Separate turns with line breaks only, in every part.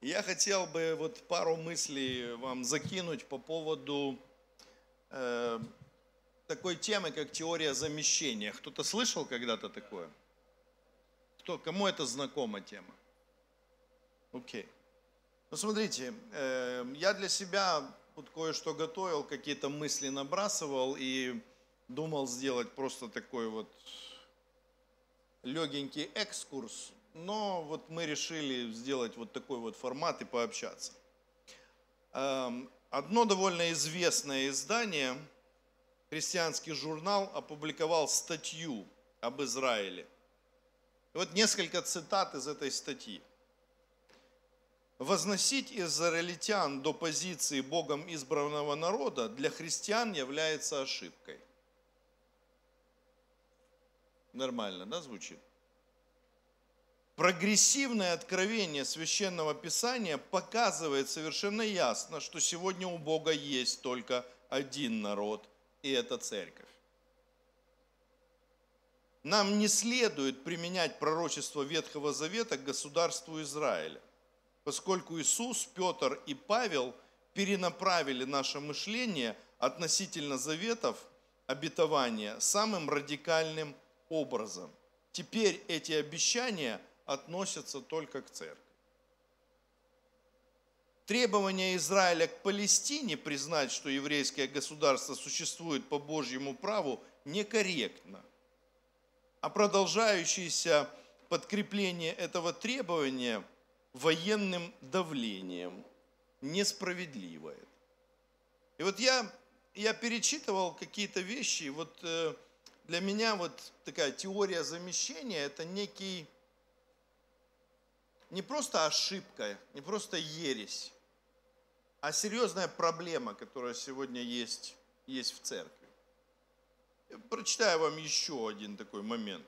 Я хотел бы вот пару мыслей вам закинуть по поводу э, такой темы, как теория замещения. Кто-то слышал когда-то такое? Кто, кому это знакома тема? Окей. Ну смотрите, э, я для себя вот кое-что готовил, какие-то мысли набрасывал и думал сделать просто такой вот легенький экскурс но вот мы решили сделать вот такой вот формат и пообщаться. Эм, одно довольно известное издание, христианский журнал, опубликовал статью об Израиле. вот несколько цитат из этой статьи. Возносить израильтян до позиции Богом избранного народа для христиан является ошибкой. Нормально, да, звучит? Прогрессивное откровение священного писания показывает совершенно ясно, что сегодня у Бога есть только один народ, и это церковь. Нам не следует применять пророчество Ветхого Завета к государству Израиля, поскольку Иисус, Петр и Павел перенаправили наше мышление относительно заветов обетования самым радикальным образом. Теперь эти обещания – относятся только к церкви. Требование Израиля к Палестине признать, что еврейское государство существует по Божьему праву, некорректно. А продолжающееся подкрепление этого требования военным давлением несправедливо. И вот я, я перечитывал какие-то вещи, вот э, для меня вот такая теория замещения – это некий не просто ошибка, не просто ересь, а серьезная проблема, которая сегодня есть, есть в церкви. Я прочитаю вам еще один такой момент.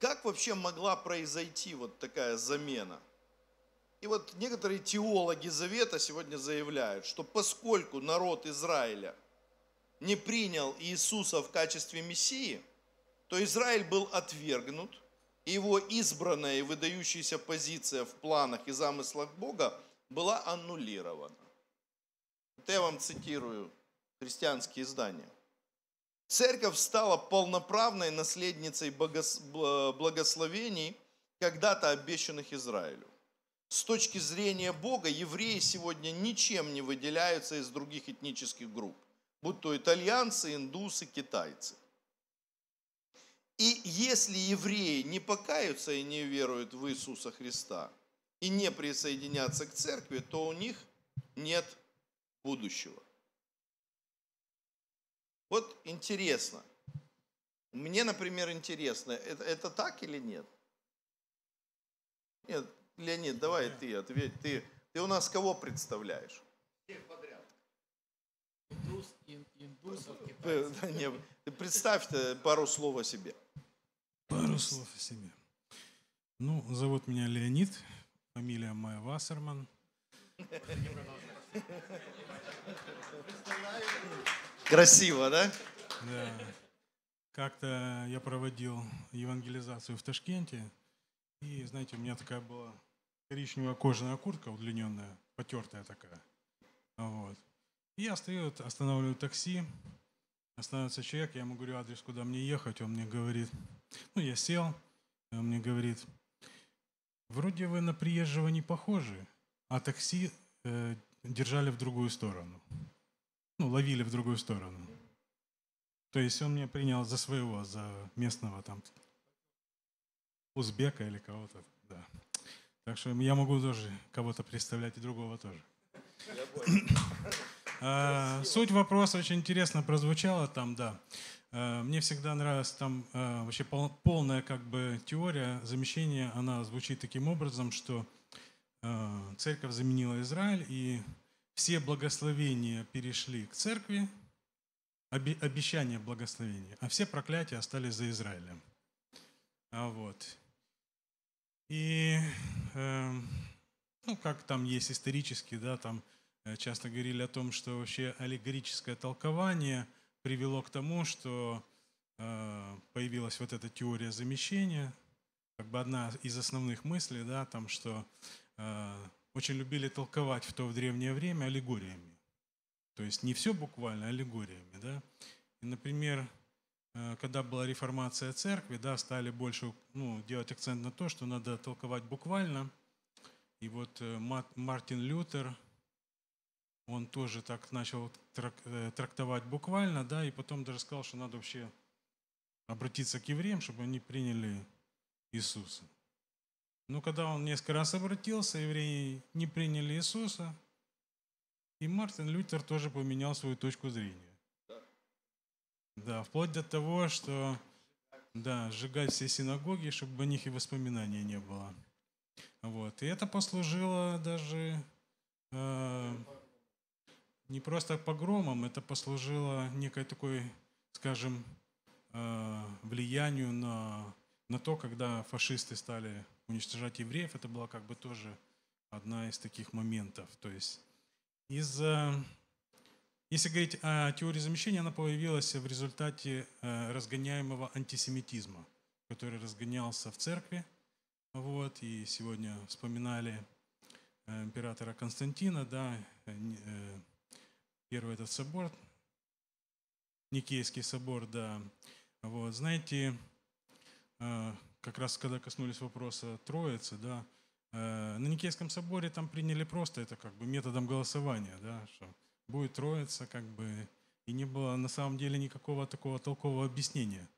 Как вообще могла произойти вот такая замена? И вот некоторые теологи Завета сегодня заявляют, что поскольку народ Израиля не принял Иисуса в качестве Мессии, то Израиль был отвергнут – его избранная и выдающаяся позиция в планах и замыслах Бога была аннулирована. Это я вам цитирую христианские издания. Церковь стала полноправной наследницей благословений, когда-то обещанных Израилю. С точки зрения Бога, евреи сегодня ничем не выделяются из других этнических групп, будь то итальянцы, индусы, китайцы. И если евреи не покаются и не веруют в Иисуса Христа и не присоединятся к церкви, то у них нет будущего. Вот интересно. Мне, например, интересно, это, это так или нет? Нет, Леонид, давай ты ответь. Ты, ты у нас кого представляешь? Всех подряд. Индус, ин, индусов, э, китайцев. Представь пару слов о себе.
Пару слов о себе. Ну, зовут меня Леонид, фамилия моя Вассерман. Красиво, да? Да. Как-то я проводил евангелизацию в Ташкенте, и, знаете, у меня такая была коричневая кожаная куртка удлиненная, потертая такая. Вот. И я стою, останавливаю такси, Остановится человек, я ему говорю адрес, куда мне ехать, он мне говорит, ну я сел, он мне говорит, вроде вы на приезжего не похожи, а такси э, держали в другую сторону, ну ловили в другую сторону. То есть он меня принял за своего, за местного там узбека или кого-то, да. Так что я могу тоже кого-то представлять и другого тоже. А, суть вопроса очень интересно прозвучала там, да. А, мне всегда нравилась там а, вообще полная как бы теория замещения. Она звучит таким образом, что церковь заменила Израиль, и все благословения перешли к церкви, обещания благословения, а все проклятия остались за Израилем. А Вот. И, эм, ну, как там есть исторически, да, там Э, часто говорили о том, что вообще аллегорическое толкование привело к тому, что э, появилась вот эта теория замещения, как бы одна из основных мыслей, да, там, что э, очень любили толковать в то в древнее время аллегориями. То есть не все буквально, а аллегориями, да. И, например, когда была реформация церкви, да, стали больше ну, делать акцент на то, что надо толковать буквально. И вот Мартин Лютер он тоже так начал э, трактовать буквально, да, и потом даже сказал, что надо вообще обратиться к евреям, чтобы они приняли Иисуса. Но когда он несколько раз обратился, евреи не приняли Иисуса, и Мартин Лютер тоже поменял свою точку зрения. Да, вплоть до того, что да, сжигать все синагоги, чтобы о них и воспоминания не было. Вот. И это послужило даже э, не просто погромом, это послужило некой такой, скажем, э, влиянию на, на то, когда фашисты стали уничтожать евреев, это была как бы тоже одна из таких моментов. То есть из, э, если говорить о теории замещения, она появилась в результате э, разгоняемого антисемитизма, который разгонялся в церкви. Вот, и сегодня вспоминали императора Константина, да, Первый этот собор, Никейский собор, да. Вот, знаете, э, как раз когда коснулись вопроса Троицы, да, э, на Никейском соборе там приняли просто это как бы методом голосования, да, что будет Троица, как бы, и не было на самом деле никакого такого толкового объяснения.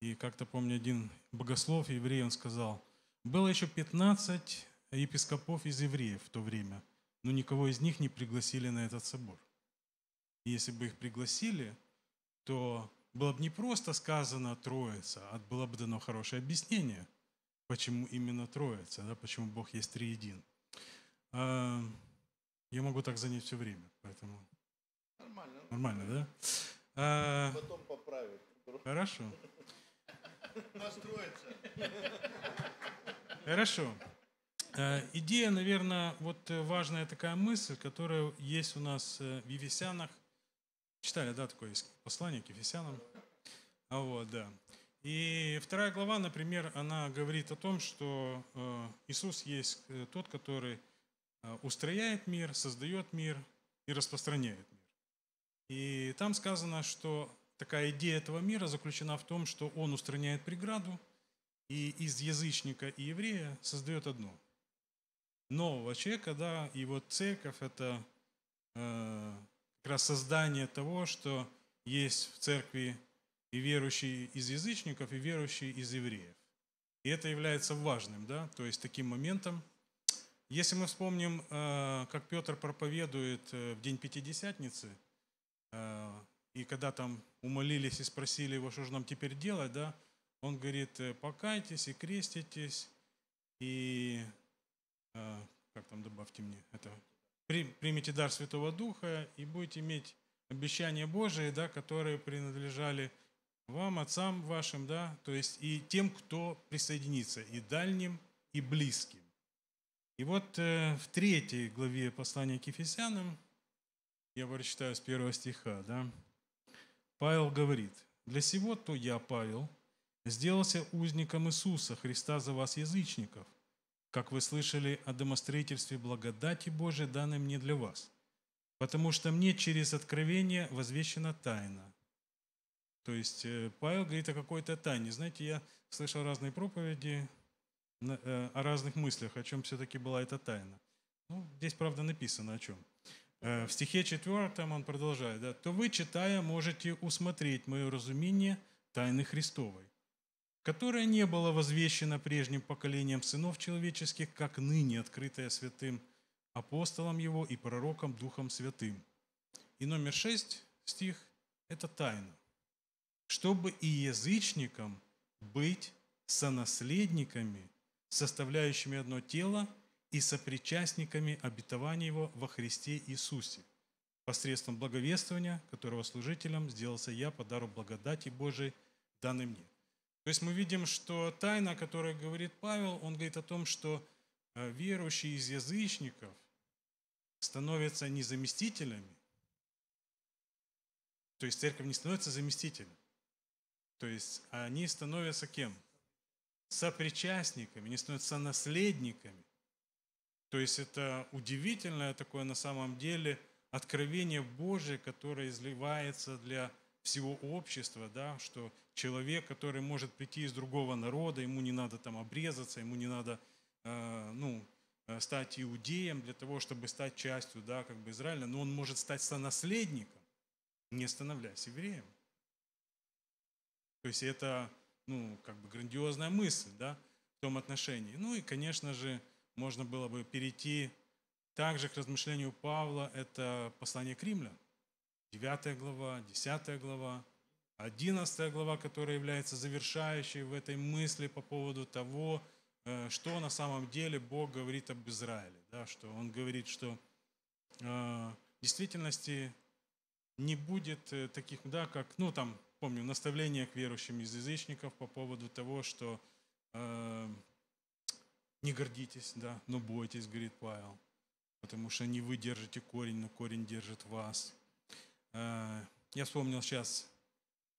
И как-то помню, один богослов, еврей, он сказал, было еще 15 епископов из евреев в то время, но никого из них не пригласили на этот собор если бы их пригласили, то было бы не просто сказано Троица, а было бы дано хорошее объяснение, почему именно Троица, да, почему Бог есть триедин. А, я могу так занять все время, поэтому... Нормально. Нормально, да? А, Потом поправят. Хорошо.
Настроится.
Хорошо. А, идея, наверное, вот важная такая мысль, которая есть у нас э, в Евесянах Читали, да, такое есть послание к Ефесянам. А вот, да. И вторая глава, например, она говорит о том, что э, Иисус есть э, тот, который э, устрояет мир, создает мир и распространяет мир. И там сказано, что такая идея этого мира заключена в том, что он устраняет преграду и из язычника и еврея создает одно – нового человека, да, и вот церковь – это как раз создание того, что есть в церкви и верующие из язычников, и верующие из евреев. И это является важным, да, то есть таким моментом. Если мы вспомним, э, как Петр проповедует э, в день Пятидесятницы, э, и когда там умолились и спросили его, что же нам теперь делать, да, он говорит, покайтесь и креститесь, и как там добавьте мне это примите дар Святого Духа и будете иметь обещания Божии, да, которые принадлежали вам, отцам вашим, да, то есть и тем, кто присоединится, и дальним, и близким. И вот э, в третьей главе послания к Ефесянам, я прочитаю с первого стиха, да, Павел говорит, «Для сего то я, Павел, сделался узником Иисуса Христа за вас, язычников, как вы слышали о домостроительстве благодати Божией, данной мне для вас. Потому что мне через откровение возвещена тайна. То есть э, Павел говорит о какой-то тайне. Знаете, я слышал разные проповеди э, о разных мыслях, о чем все-таки была эта тайна. Ну, здесь, правда, написано о чем. Э, в стихе 4 он продолжает, «То вы, читая, можете усмотреть мое разумение тайны Христовой, которое не было возвещено прежним поколением сынов человеческих, как ныне открытое святым апостолом его и пророком Духом Святым. И номер шесть стих – это тайна. Чтобы и язычникам быть сонаследниками, составляющими одно тело и сопричастниками обетования его во Христе Иисусе, посредством благовествования, которого служителем сделался я по дару благодати Божией, данной мне. То есть мы видим, что тайна, о которой говорит Павел, он говорит о том, что э, верующие из язычников становятся не заместителями, то есть церковь не становится заместителем, то есть они становятся кем? Сопричастниками, они становятся наследниками. То есть это удивительное такое на самом деле откровение Божие, которое изливается для всего общества, да, что человек, который может прийти из другого народа, ему не надо там обрезаться, ему не надо э, ну, э, стать иудеем для того, чтобы стать частью да, как бы Израиля, но он может стать сонаследником, не становляясь евреем. То есть это ну, как бы грандиозная мысль да, в том отношении. Ну и, конечно же, можно было бы перейти также к размышлению Павла, это послание к римлянам. 9 глава, 10 глава, 11 глава, которая является завершающей в этой мысли по поводу того, э, что на самом деле Бог говорит об Израиле. Да, что Он говорит, что э, в действительности не будет э, таких, да, как, ну там, помню, наставление к верующим из язычников по поводу того, что э, не гордитесь, да, но бойтесь, говорит Павел, потому что не вы держите корень, но корень держит вас. Э, я вспомнил сейчас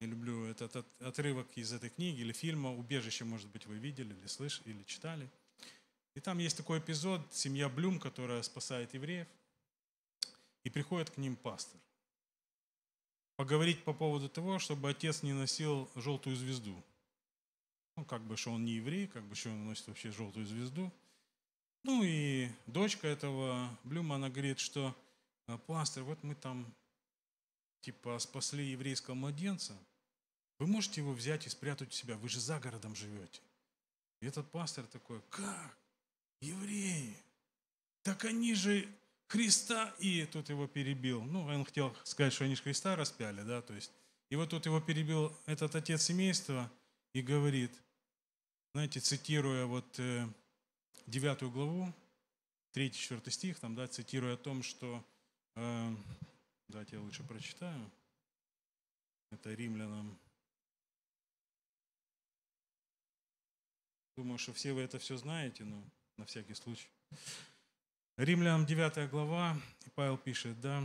я люблю этот, отрывок из этой книги или фильма «Убежище», может быть, вы видели или слышали, или читали. И там есть такой эпизод, семья Блюм, которая спасает евреев, и приходит к ним пастор. Поговорить по поводу того, чтобы отец не носил желтую звезду. Ну, как бы, что он не еврей, как бы, что он носит вообще желтую звезду. Ну и дочка этого Блюма, она говорит, что пастор, вот мы там типа спасли еврейского младенца – вы можете его взять и спрятать у себя, вы же за городом живете. И этот пастор такой, как? Евреи? Так они же Христа, и тут его перебил. Ну, он хотел сказать, что они же Христа распяли, да, то есть. И вот тут его перебил этот отец семейства и говорит, знаете, цитируя вот э, 9 главу, 3-4 стих, там, да, цитируя о том, что, э, давайте я лучше прочитаю, это римлянам Думаю, что все вы это все знаете, но на всякий случай. Римлянам 9 глава, Павел пишет, да,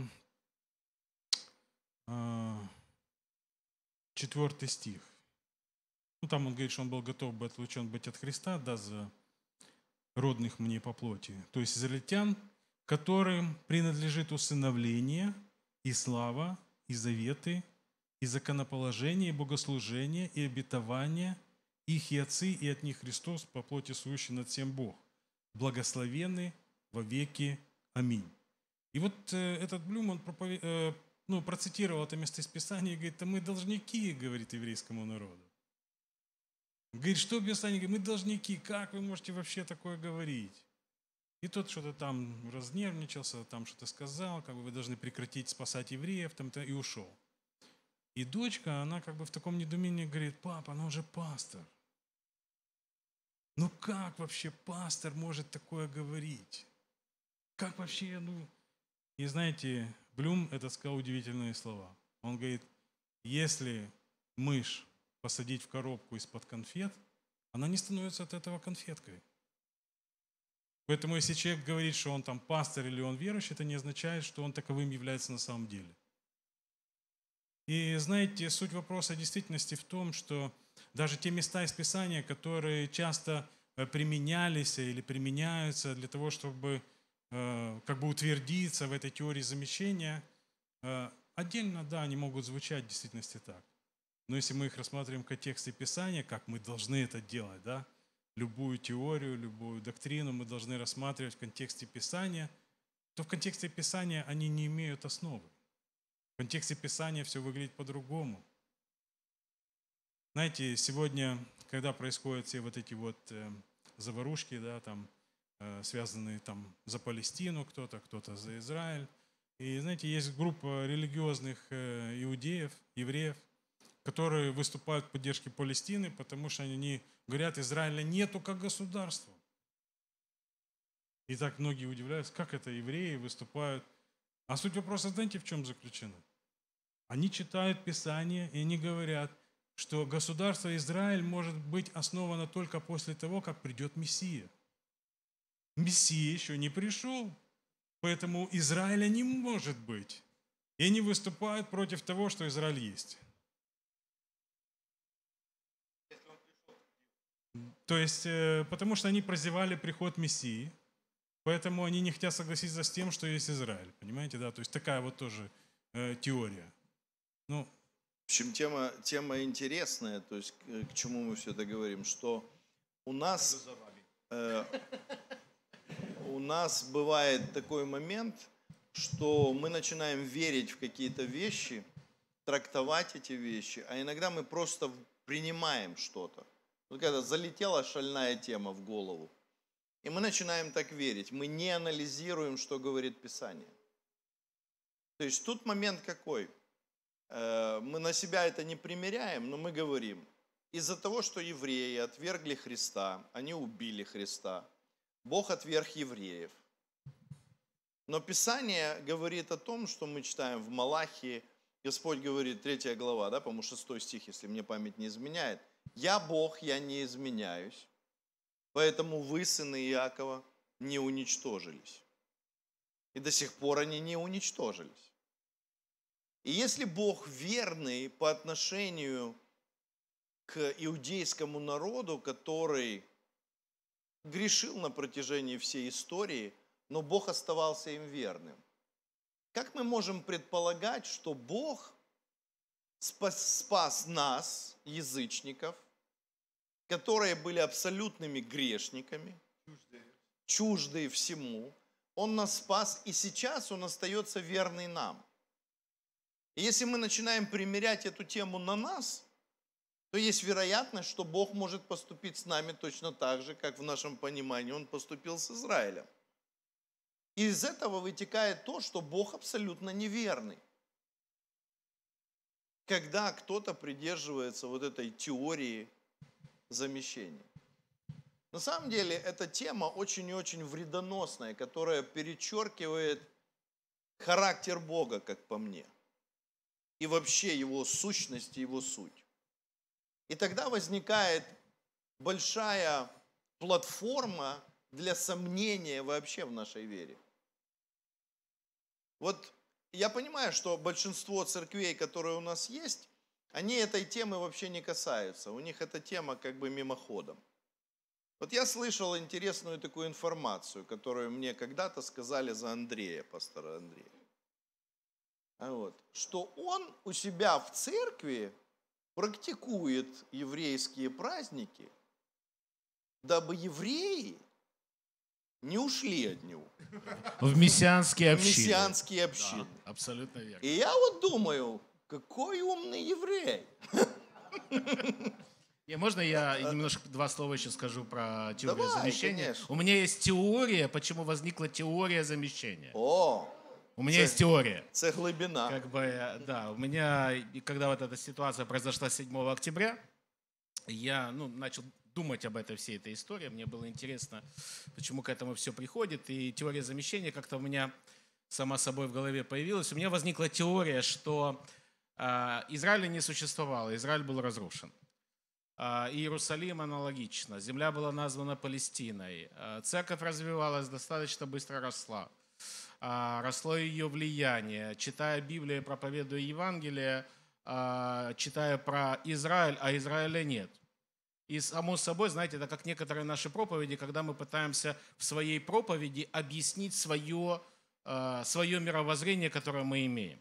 4 а, стих. Ну, там он говорит, что он был готов быть отлучен быть от Христа, да, за родных мне по плоти, то есть израильтян, которым принадлежит усыновление и слава, и заветы, и законоположение, и богослужение, и обетование – их и отцы, и от них Христос, по плоти сущий над всем Бог. Благословенны во веки. Аминь. И вот э, этот Блюм, он пропове... э, ну, процитировал это место из Писания и говорит, да мы должники, говорит еврейскому народу. говорит, что Писание говорит Мы должники, как вы можете вообще такое говорить? И тот что-то там разнервничался, там что-то сказал, как бы вы должны прекратить спасать евреев, там то и ушел. И дочка, она как бы в таком недоумении говорит, папа, она уже пастор. Ну как вообще пастор может такое говорить? Как вообще, ну... И знаете, Блюм это сказал удивительные слова. Он говорит, если мышь посадить в коробку из-под конфет, она не становится от этого конфеткой. Поэтому если человек говорит, что он там пастор или он верующий, это не означает, что он таковым является на самом деле. И знаете, суть вопроса действительности в том, что даже те места из Писания, которые часто э, применялись или применяются для того, чтобы э, как бы утвердиться в этой теории замещения, э, отдельно, да, они могут звучать в действительности так. Но если мы их рассматриваем в контексте Писания, как мы должны это делать, да, любую теорию, любую доктрину мы должны рассматривать в контексте Писания, то в контексте Писания они не имеют основы. В контексте Писания все выглядит по-другому. Знаете, сегодня, когда происходят все вот эти вот э, заварушки, да, там, э, связанные там за Палестину кто-то, кто-то за Израиль. И, знаете, есть группа религиозных э, иудеев, евреев, которые выступают в поддержке Палестины, потому что они говорят, Израиля нету как государства. И так многие удивляются, как это евреи выступают. А суть вопроса, знаете, в чем заключена? Они читают Писание, и они говорят – что государство Израиль может быть основано только после того, как придет Мессия. Мессия еще не пришел, поэтому Израиля не может быть. И они выступают против того, что Израиль есть. То есть, э, потому что они прозевали приход Мессии, поэтому они не хотят согласиться с тем, что есть Израиль. Понимаете, да? То есть такая вот тоже э, теория. Ну,
в общем, тема, тема интересная, то есть э, к чему мы все это говорим, что у нас, э, у нас бывает такой момент, что мы начинаем верить в какие-то вещи, трактовать эти вещи, а иногда мы просто принимаем что-то. Вот когда залетела шальная тема в голову, и мы начинаем так верить, мы не анализируем, что говорит Писание. То есть тут момент какой – Э, мы на себя это не примеряем, но мы говорим, из-за того, что евреи отвергли Христа, они убили Христа, Бог отверг евреев. Но Писание говорит о том, что мы читаем в Малахии, Господь говорит, 3 глава, да, по-моему, 6 стих, если мне память не изменяет, «Я Бог, я не изменяюсь, поэтому вы, сыны Иакова, не уничтожились». И до сих пор они не уничтожились. И если Бог верный по отношению к иудейскому народу, который грешил на протяжении всей истории, но Бог оставался им верным, как мы можем предполагать, что Бог спас, спас нас, язычников, которые были абсолютными грешниками, чуждые. всему, Он нас спас, и сейчас Он остается верный нам – и если мы начинаем примерять эту тему на нас, то есть вероятность, что Бог может поступить с нами точно так же, как в нашем понимании Он поступил с Израилем. И из этого вытекает то, что Бог абсолютно неверный. Когда кто-то придерживается вот этой теории замещения. На самом деле эта тема очень и очень вредоносная, которая перечеркивает характер Бога, как по мне – и вообще его сущность и его суть. И тогда возникает большая платформа для сомнения вообще в нашей вере. Вот я понимаю, что большинство церквей, которые у нас есть, они этой темы вообще не касаются. У них эта тема как бы мимоходом. Вот я слышал интересную такую информацию, которую мне когда-то сказали за Андрея, пастора Андрея. А вот, что он у себя в церкви практикует еврейские праздники, дабы евреи не ушли от него.
В мессианские общины. В мессианские общины. Да, абсолютно
верно. И я вот думаю, какой умный еврей.
Не, можно я немножко два слова еще скажу про теорию Давай, замещения? Конечно. У меня есть теория, почему возникла теория замещения. О. У меня це, есть теория. Это глубина. Как бы, да, у меня, когда вот эта ситуация произошла 7 октября, я ну, начал думать об этой всей этой истории. Мне было интересно, почему к этому все приходит. И теория замещения как-то у меня сама собой в голове появилась. У меня возникла теория, что э, Израиля не существовал, Израиль был разрушен. Э, Иерусалим аналогично. Земля была названа Палестиной. А, церковь развивалась, достаточно быстро росла. А, росло ее влияние. Читая Библию, проповедуя Евангелие, а, читая про Израиль, а Израиля нет. И само собой, знаете, это как некоторые наши проповеди, когда мы пытаемся в своей проповеди объяснить свое, а, свое мировоззрение, которое мы имеем.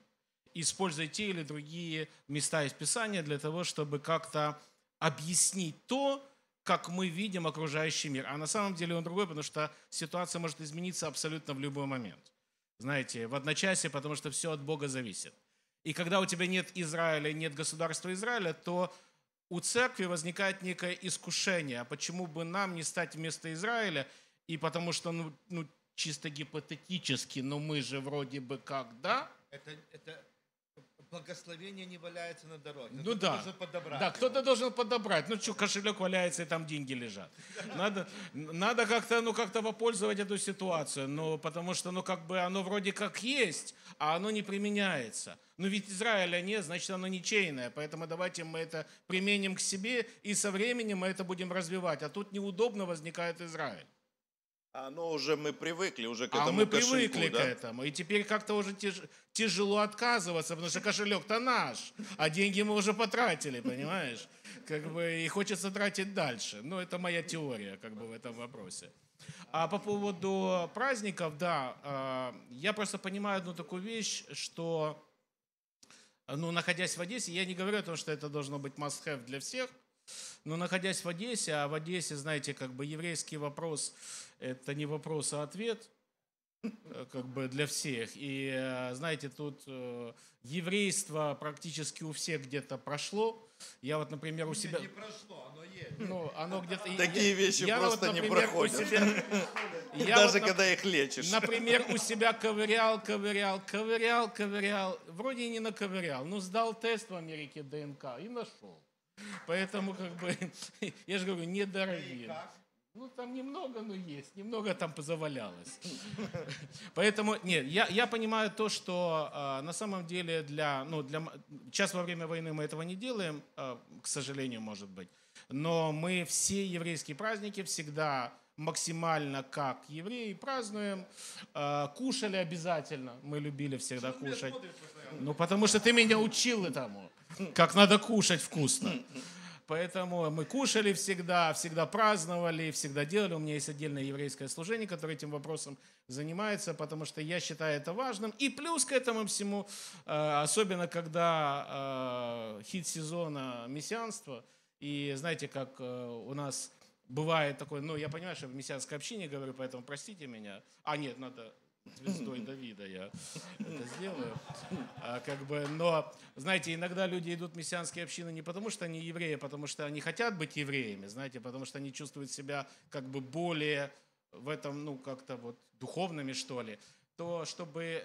Используя те или другие места из Писания для того, чтобы как-то объяснить то, как мы видим окружающий мир. А на самом деле он другой, потому что ситуация может измениться абсолютно в любой момент. Знаете, в одночасье, потому что все от Бога зависит. И когда у тебя нет Израиля, нет государства Израиля, то у церкви возникает некое искушение. А почему бы нам не стать вместо Израиля? И потому что, ну, ну чисто гипотетически, но «Ну, мы же вроде бы как,
да? Это, это благословение не валяется на дороге. Ну кто-то да. Должен подобрать да,
кто-то должен подобрать. Ну что, кошелек валяется, и там деньги лежат. Надо, надо как-то, ну, как-то попользовать эту ситуацию. Ну, потому что, ну, как бы оно вроде как есть, а оно не применяется. Ну ведь Израиля нет, значит, оно ничейное. Поэтому давайте мы это применим к себе, и со временем мы это будем развивать. А тут неудобно возникает Израиль.
А, ну уже мы привыкли уже к а этому А мы кошельку, привыкли да? к этому.
И теперь как-то уже тяж, тяжело отказываться, потому что кошелек-то наш, а деньги мы уже потратили, понимаешь? Как бы и хочется тратить дальше. Но ну, это моя теория как бы в этом вопросе. А по поводу праздников, да, а, я просто понимаю одну такую вещь, что, ну, находясь в Одессе, я не говорю о том, что это должно быть must-have для всех – но находясь в Одессе, а в Одессе, знаете, как бы еврейский вопрос – это не вопрос, а ответ э, как бы для всех. И, э, знаете, тут э, еврейство практически у всех где-то прошло. Я вот, например, у себя... Не прошло, оно есть. Ну, оно где-то... Такие вещи я просто вот, например, не проходят. Себя... Я Даже вот, когда их лечишь. Например, у себя ковырял, ковырял, ковырял, ковырял. Вроде и не наковырял, но сдал тест в Америке ДНК и нашел. Поэтому, как бы, я же говорю, недорогие. Ну, там немного, но есть, немного там позавалялось. Поэтому, нет, я, я понимаю то, что э, на самом деле для, ну, для, сейчас во время войны мы этого не делаем, э, к сожалению, может быть, но мы все еврейские праздники всегда максимально как евреи, празднуем. А, кушали обязательно, мы любили всегда Почему кушать. Ну, потому что ты меня учил этому, как надо кушать вкусно. Поэтому мы кушали всегда, всегда праздновали, всегда делали. У меня есть отдельное еврейское служение, которое этим вопросом занимается, потому что я считаю это важным. И плюс к этому всему, а, особенно когда а, хит сезона мессианство и знаете, как у нас бывает такое, ну, я понимаю, что в мессианской общине говорю, поэтому простите меня. А, нет, надо звездой Давида я это сделаю. А, как бы, но, знаете, иногда люди идут в мессианские общины не потому, что они евреи, а потому что они хотят быть евреями, знаете, потому что они чувствуют себя как бы более в этом, ну, как-то вот духовными, что ли, то чтобы э,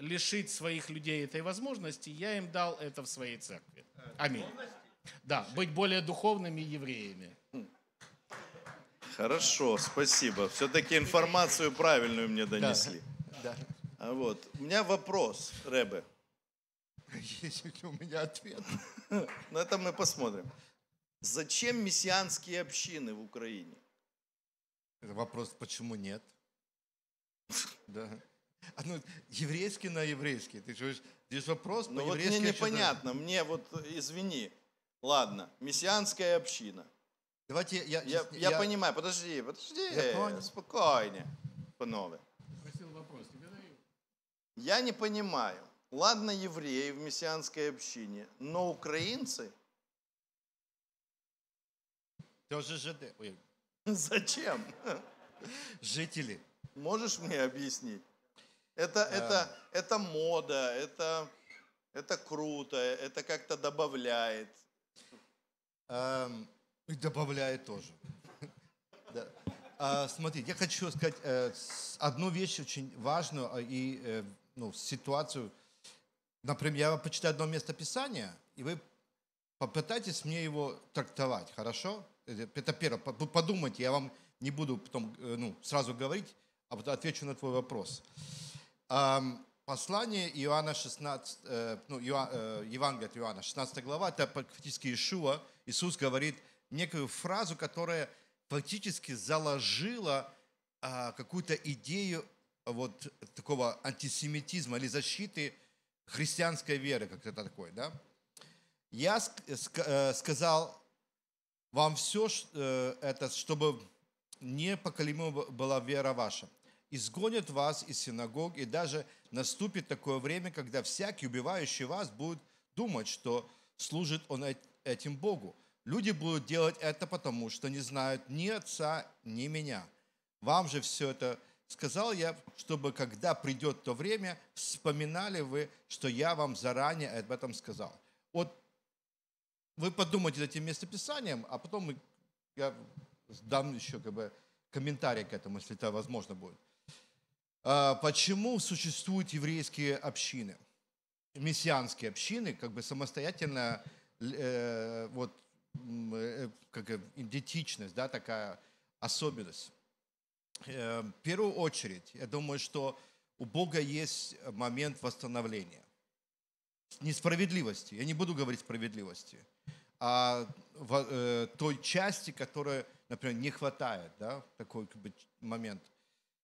лишить своих людей этой возможности, я им дал это в своей церкви. Э, Аминь. Да, быть более духовными евреями.
Хорошо, спасибо. Все-таки информацию правильную мне донесли. Да. да. Вот. У меня вопрос, Ребе.
Есть ли у меня ответ?
Но это мы посмотрим. Зачем мессианские общины в Украине? Это вопрос, почему нет? Да. А, ну, еврейский на еврейский. Ты чуешь? Здесь вопрос, но ну вот мне а непонятно. Мне вот, извини. Ладно, мессианская община – Давайте я... Я, я, я понимаю, подожди, подожди, спокойнее, панове.
Спросил вопрос, тебе
даю. Я не понимаю. Ладно, евреи в мессианской общине, но украинцы...
Тоже жиды. Ой.
Зачем? Жители. Можешь мне объяснить? Это, а... это, это мода, это, это круто, это как-то добавляет. Um,
и добавляет тоже. Да. А, смотри, я хочу сказать э, одну вещь очень важную а, и э, ну, ситуацию. Например, я почитаю одно место Писания, и вы попытайтесь мне его трактовать, хорошо? Это первое. Подумайте, я вам не буду потом э, ну, сразу говорить, а потом отвечу на твой вопрос. Послание Иоанна 16, ну, Иоанн, Евангелие от Иоанна, 16 глава, это фактически Ишуа. Иисус говорит – некую фразу, которая фактически заложила а, какую-то идею а, вот такого антисемитизма или защиты христианской веры, как это такое, да? Я ск- э, сказал вам все э, это, чтобы непоколебима была вера ваша. Изгонят вас из синагог, и даже наступит такое время, когда всякий, убивающий вас, будет думать, что служит он этим Богу. Люди будут делать это потому, что не знают ни отца, ни меня. Вам же все это сказал я, чтобы когда придет то время, вспоминали вы, что я вам заранее об этом сказал. Вот вы подумайте над этим местописанием, а потом мы, я дам еще как бы комментарий к этому, если это возможно будет. А, почему существуют еврейские общины, мессианские общины, как бы самостоятельно э, вот Э, э, как идентичность, да, такая особенность. Э, в первую очередь, я думаю, что у Бога есть момент восстановления. Несправедливости, я не буду говорить справедливости, а той части, которая, например, не хватает, да, такой как бы, момент.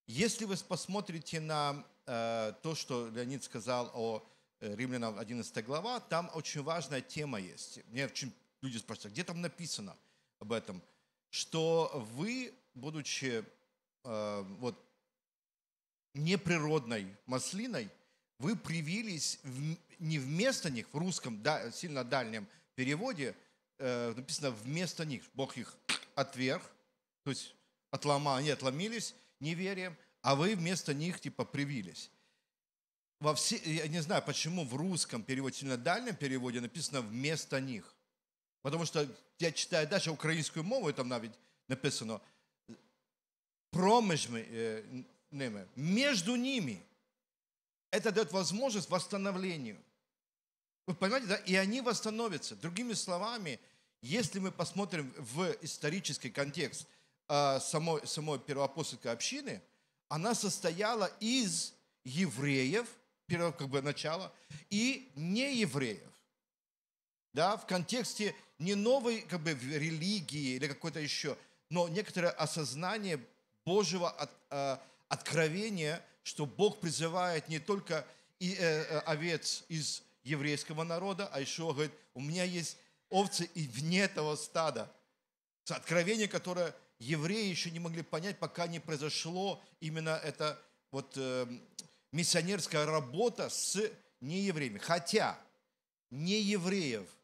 Если вы посмотрите на то, что Леонид сказал о Римлянам 11 глава, там очень важная тема есть. Мне очень люди спрашивают, где там написано об этом, что вы, будучи э, вот, неприродной маслиной, вы привились в, не вместо них, в русском да, сильно дальнем переводе э, написано вместо них. Бог их отверг, то есть отломал, они отломились неверием, а вы вместо них типа привились. Во все, я не знаю, почему в русском переводе, сильно дальнем переводе написано вместо них. Потому что я читаю дальше українською мовою, там навіть написано проміж ними, между ними. Это дает возможность восстановлению. Вы понимаете, да? И они восстановятся. Другими словами, если мы посмотрим в исторический контекст а, самой, самой первоапостольской общины, она состояла из евреев, первого как бы начала, и неевреев да, в контексте не новой как бы религии или какой-то еще, но некоторое осознание Божьего от, э, откровения, что Бог призывает не только и, э, э овец из еврейского народа, а еще говорит, у меня есть овцы и вне этого стада. Откровение, которое евреи еще не могли понять, пока не произошло именно эта вот э, миссионерская работа с неевреями. Хотя неевреев –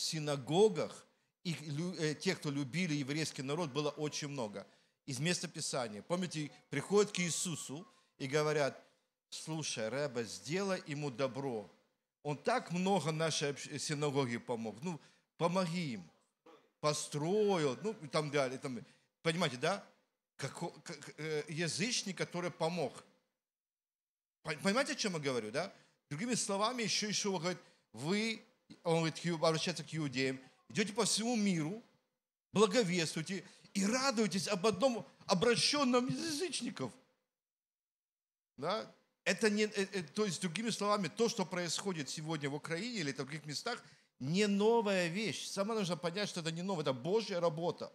синагогах и э, тех, кто любили еврейский народ, было очень много. Из места Писания. Помните, приходят к Иисусу и говорят, слушай, Рэба, сделай ему добро. Он так много нашей э, синагоги помог. Ну, помоги им. Построил, ну, и там далее. Там, понимаете, да? Как, как, э, язычник, который помог. Понимаете, о чем я говорю, да? Другими словами, еще Ишуа говорит, вы он говорит, обращается к иудеям, идете по всему миру, благовествуйте и радуйтесь об одном обращенном из язычников. Да? Это не, э, э, то есть, другими словами, то, что происходит сегодня в Украине или в других местах, не новая вещь. Самое нужно понять, что это не новая, это Божья работа.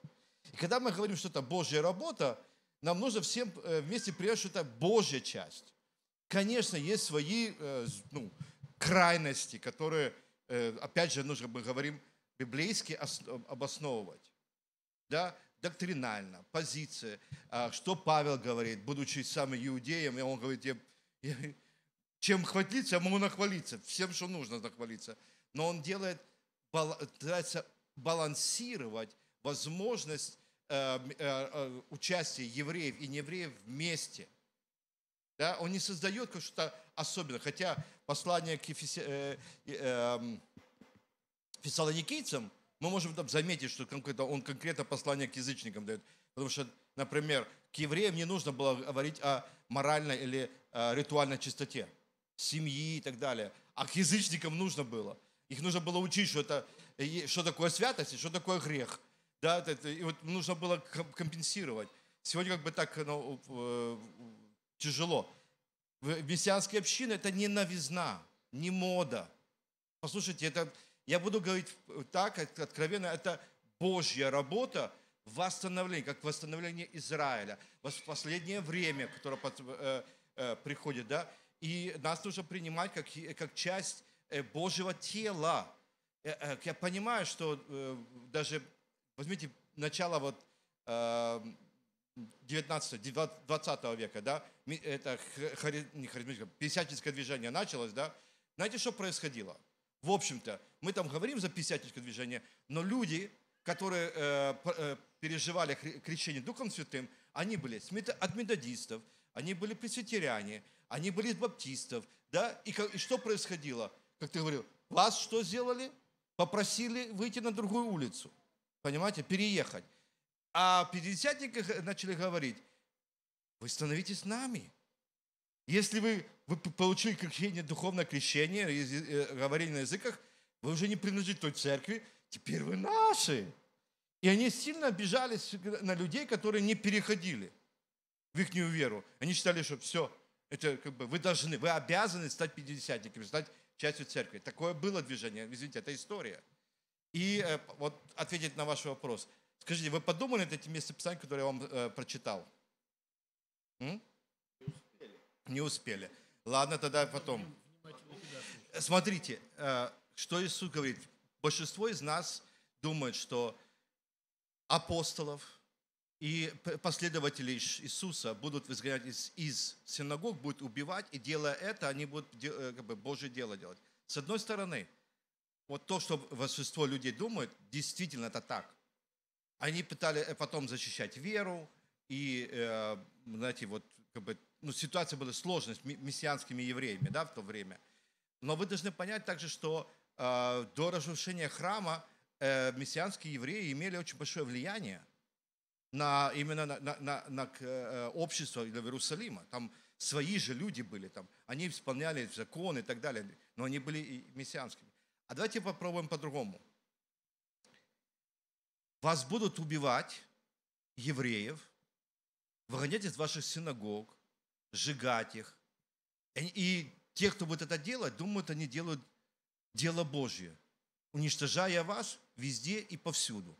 И когда мы говорим, что это Божья работа, нам нужно всем э, вместе принять, что это Божья часть. Конечно, есть свои ну, крайности, которые Э, опять же, нужно, мы говорим, библейски обосновывать. Да? Доктринально, позиция. А что Павел говорит, будучи сам иудеем, и он говорит, я, я, чем хватиться, я могу нахвалиться, всем, что нужно нахвалиться. Но он делает, пытается балансировать возможность э, э, участия евреев и неевреев вместе – да? Он не создает что-то особенное. Хотя послание к Ефес... Э, эм, фессалоникийцам, мы можем там заметить, что конкретно, он конкретно послание к язычникам дает. Потому что, например, к евреям не нужно было говорить о моральной или э, ритуальной чистоте семьи и так далее. А к язычникам нужно было. Их нужно было учить, что, это, э, что такое святость и что такое грех. Да, и вот нужно было компенсировать. Сегодня как бы так ну, э, тяжело. В мессианской общине это не новизна, не мода. Послушайте, это, я буду говорить э, так, откровенно, это Божья работа восстановления, как восстановление Израиля. В последнее время, которое под, э, э, приходит, да, и нас нужно принимать как, как часть э, Божьего тела. Э, я понимаю, что даже, возьмите, начало вот 19 20 века, да, это хари, не харизматическое, писательское движение началось, да, знаете, что происходило? В общем-то, мы там говорим за писательское движение, но люди, которые э, э переживали крещение Духом Святым, они были от методистов, они были пресвитеряне, они были из баптистов, да, и, и что происходило? Как ты говорил, вас что сделали? Попросили выйти на другую улицу, понимаете, переехать. А пятидесятники э, начали говорить, вы становитесь нами. Если вы, вы получили крещение, духовное крещение, э, э, говорили на языках, вы уже не принадлежите той церкви, теперь вы наши. И они сильно обижались на людей, которые не переходили в их веру. Они считали, что все, это как бы вы должны, вы обязаны стать пятидесятниками, стать частью церкви. Такое было движение, извините, это история. И вот ответить на ваш вопрос – Скажите, вы подумали над этим местом Писания, которое я вам э, прочитал? М? Не успели. Не успели. Ладно, тогда потом. Смотрите, э, что Иисус говорит. Большинство из нас думает, что апостолов и последователей Иисуса будут изгонять из, из синагог, будут убивать, и делая это, они будут э, как бы, Божье дело делать. С одной стороны, вот то, что большинство людей думают, действительно это так они пытались э, потом защищать веру, и, э, знаете, вот как бы, ну, ситуация была сложная с мессианскими евреями, да, в то время. Но вы должны понять также, что э, до разрушения храма э, мессианские евреи имели очень большое влияние на, именно на, на, на, на э, общество Иерусалима. Там свои же люди были, там, они исполняли законы и так далее, но они были и мессианскими. А давайте попробуем по-другому – вас будут убивать, евреев, выгонять из ваших синагог, сжигать их. И те, кто будет это делать, думают, они делают дело Божье, уничтожая вас везде и повсюду.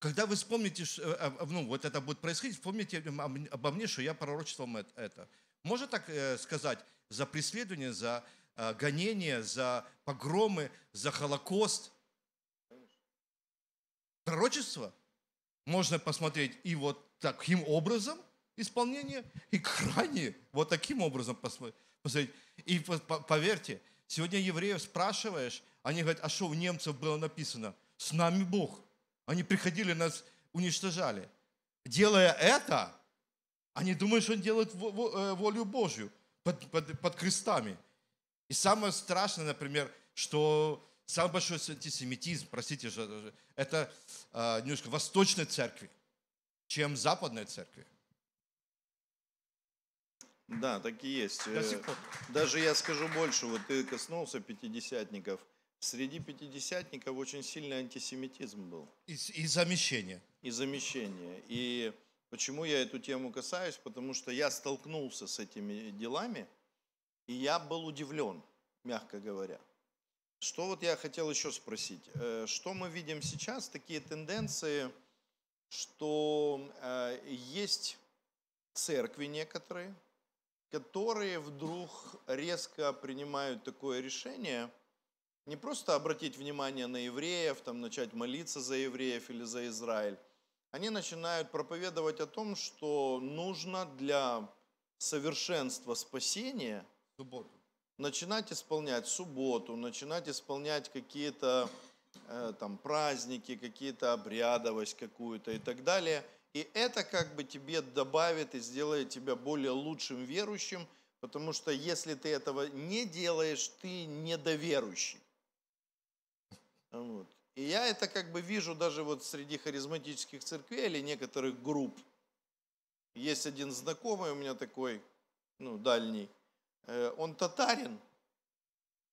Когда вы вспомните, э, э, ну вот это будет происходить, вспомните обо мне, что я пророчествовал это. Можно так э, сказать за преследование, за гонение, за погромы, за Холокост – пророчество можно посмотреть и вот таким образом исполнение, и крайне вот таким образом посмотреть. И поверьте, сегодня евреев спрашиваешь, они говорят, а что у немцев было написано? С нами Бог. Они приходили, нас уничтожали. Делая это, они думают, что он делает э, волю Божью под, под, под крестами. И самое страшное, например, что Самый большой антисемитизм, простите э, это а, немножко восточной церкви, чем западной церкви.
Да, так и есть. Э, даже я скажу больше, вот ты коснулся пятидесятников. Среди пятидесятников очень сильный антисемитизм был.
И, и замещение.
И замещение. И почему я эту тему касаюсь? Потому что я столкнулся с этими делами, и я был удивлен, мягко говоря. Что вот я хотел еще спросить. Э, что мы видим сейчас? Такие тенденции, что э, есть церкви некоторые, которые вдруг резко принимают такое решение не просто обратить внимание на евреев, там, начать молиться за евреев или за Израиль, они начинают проповедовать о том, что нужно для совершенства спасения субботу начинать исполнять субботу, начинать исполнять какие-то э, там праздники, какие-то обрядовость какую-то и так далее. И это как бы тебе добавит и сделает тебя более лучшим верующим, потому что если ты этого не делаешь, ты недоверующий. Вот. И я это как бы вижу даже вот среди харизматических церквей или некоторых групп. Есть один знакомый у меня такой, ну, дальний, Э, он татарин,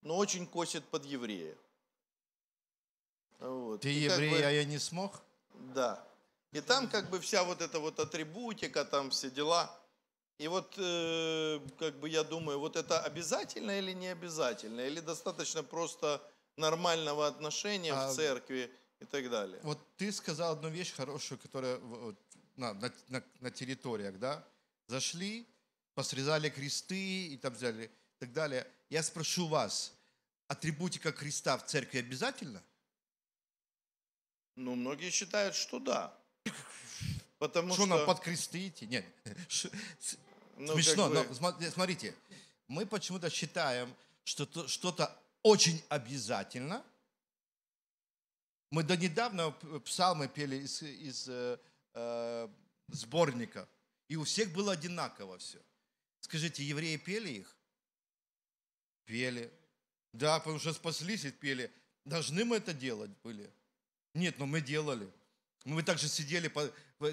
но очень косит под еврея. Вот. Ты и еврея бы, а я не смог? Да. И там как бы вся вот эта вот атрибутика, там все дела. И вот э, как бы я думаю, вот это обязательно или не обязательно? Или достаточно просто нормального отношения а, в церкви и так далее? Вот
ты сказал одну вещь хорошую, которая вот, на, на, на территориях, да? Зашли, посрезали кресты и так далее. И так далее. Я спрошу вас, атрибутика креста в церкви обязательно?
Ну, многие считают, что да. Потому что, что нам под
Нет. Ну, Смешно, как бы... Э, смотрите, мы почему-то считаем, что что-то очень обязательно. Мы до недавно э, псалмы пели из, из э, э, сборника, и у всех было одинаково все – Скажите, евреи пели их? Пели. Да, потому что спаслись и пели. Должны мы это делать были? Нет, но мы делали. Мы также сидели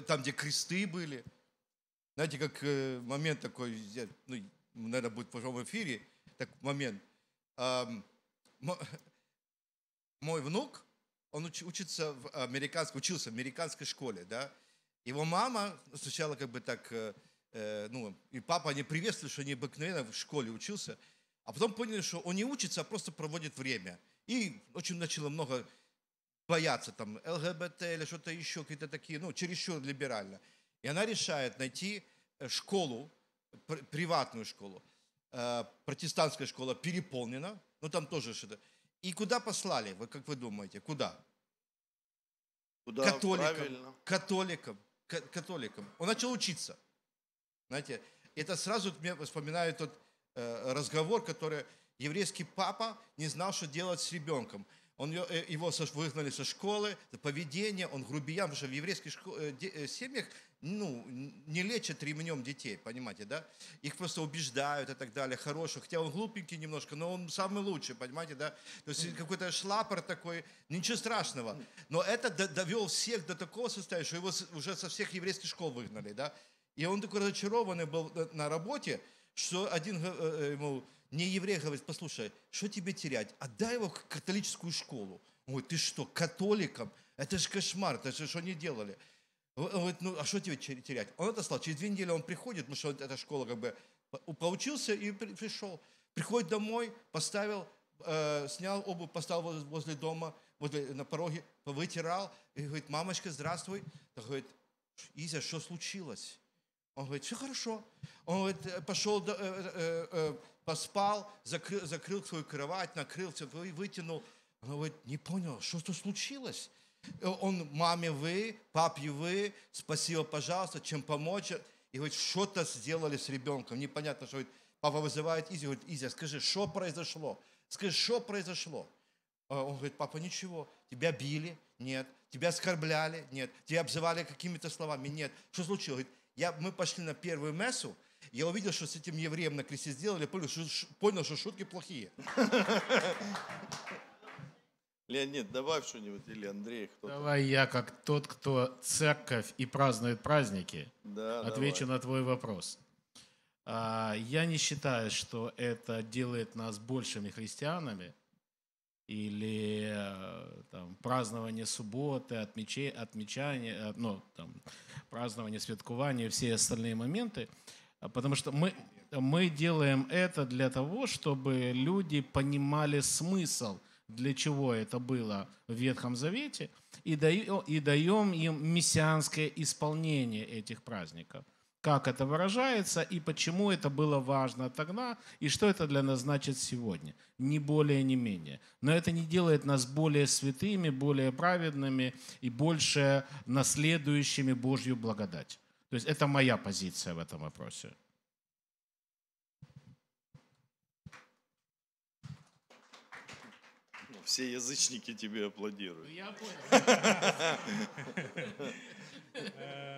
там, где кресты были. Знаете, как э, момент такой, ну, наверное, будет в прямом эфире, так момент. мой внук, он учится в американской, учился в американской школе, да. Его мама сначала как бы так э, Э, ну, и папа, они приветствовали, что они обыкновенно в школе учился. А потом поняли, что он не учится, а просто проводит время. И очень начало много бояться там ЛГБТ или что-то еще, какие-то такие, ну, чересчур либерально. И она решает найти э, школу, приватную школу. Э, протестантская школа переполнена, ну там тоже что-то. И куда послали, вы, как вы думаете, куда? Куда? Католикам. Правильно. Католикам. Католикам. Он начал учиться. Знаете, это сразу мне вспоминает тот э, разговор, который еврейский папа не знал, что делать с ребенком. Он, э, его выгнали со школы, поведение, он грубиян, потому что в еврейских школ, э, семьях ну, не лечат ремнем детей, понимаете, да? Их просто убеждают и так далее, хороших, хотя он глупенький немножко, но он самый лучший, понимаете, да? То есть какой-то шлапор такой, ничего страшного. Но это довел всех до такого состояния, что его уже со всех еврейских школ выгнали, да? И он такой разочарованный был на работе, что один э, э, ему не еврей говорит, послушай, что тебе терять? Отдай его в католическую школу. Он говорит, ты что, католиком? Это же кошмар, это же что они делали? Он говорит, ну а что тебе терять? Он отослал. Через две недели он приходит, потому что эта школа как бы получился и пришел. Приходит домой, поставил, э, снял обувь, поставил возле дома, возле, на пороге, вытирал. И говорит, мамочка, здравствуй. Та говорит, Изя, что случилось? Он говорит, все хорошо. Он говорит, э, пошел, э, э, поспал, закрыл, закрыл свою кровать, накрылся, вытянул. Он говорит, не понял, что-то случилось. Он маме вы, папе вы, спасибо, пожалуйста, чем помочь. И говорит, что-то сделали с ребенком. Непонятно, что говорит, папа вызывает Изя, говорит, Изя, скажи, что произошло? Скажи, что произошло? Он говорит, папа, ничего, тебя били? Нет. Тебя оскорбляли? Нет. Тебя обзывали какими-то словами? Нет. Что случилось? Говорит, я, мы пошли на первую мессу, я увидел, что с этим евреем на кресте сделали, понял, что, понял, что шутки плохие.
Леонид, добавь что-нибудь или Андрей. Кто давай
я, как тот, кто церковь и празднует праздники, да, отвечу давай. на твой вопрос.
А, я не
считаю, что это делает нас большими христианами или э, там, празднование субботы, отмече, отмечание, э, ну, там, празднование, святкование, все остальные моменты. А, потому что мы, мы делаем это для того, чтобы люди понимали смысл, для чего это было в Ветхом Завете, и даем, и даем им мессианское исполнение этих праздников как это выражается и почему это было важно тогда, и что это для нас значит сегодня. Не более, не менее. Но это не делает нас более святыми, более праведными и больше наследующими Божью благодать. То есть это моя позиция в этом вопросе.
Ну, все язычники тебе аплодируют. Ну, я понял.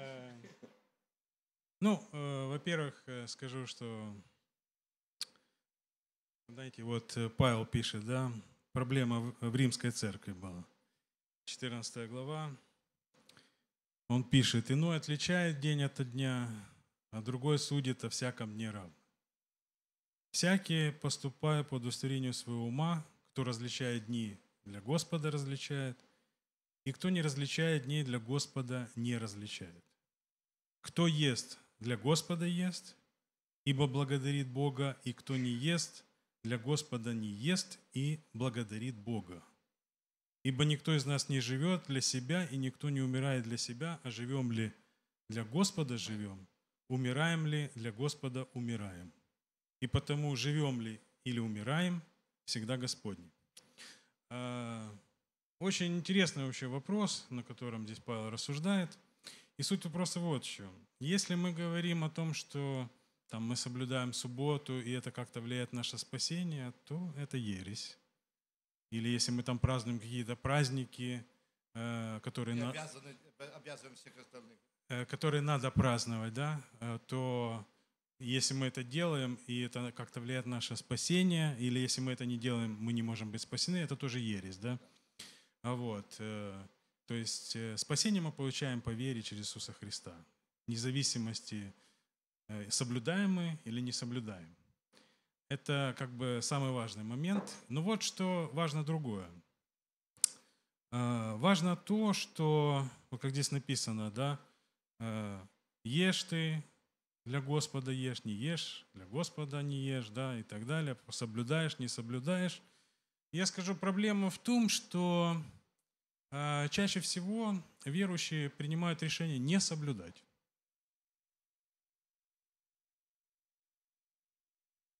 Ну, э, во-первых, э, скажу, что, знаете, вот э, Павел пишет, да, проблема в римской церкви была. 14 глава. Он пишет, «Иной отличает день от дня, а другой судит о всяком дне равно. Всякие, поступая по удостоверению своего ума, кто различает дни для Господа, различает, и кто не различает дней для Господа, не различает. Кто ест для Господа ест, ибо благодарит Бога, и кто не ест, для Господа не ест и благодарит Бога. Ибо никто из нас не живет для себя, и никто не умирает для себя, а живем ли для Господа живем, умираем ли для Господа умираем. И потому живем ли или умираем, всегда Господне. А, очень интересный вообще вопрос, на котором здесь Павел рассуждает – и суть вопроса вот в чем. Если мы говорим о том, что там, мы соблюдаем субботу, и это как-то влияет на наше спасение, то это ересь. Или если мы там празднуем какие-то праздники, э, которые, обязаны,
э, обязаны всех остальных.
Э, которые надо праздновать, да, то если мы это делаем, и это как-то влияет на наше спасение, или если мы это не делаем, мы не можем быть спасены, это тоже ересь, да. А Вот. То есть э, спасение мы получаем по вере через Иисуса Христа, независимости, э, соблюдаем мы или не соблюдаем. Это как бы самый важный момент. Но вот что важно другое. Э, важно то, что, вот как здесь написано, да, ешь ты, для Господа ешь, не ешь, для Господа не ешь, да, и так далее, соблюдаешь, не соблюдаешь. Я скажу, проблема в том, что Э, чаще всего верующие принимают решение не соблюдать.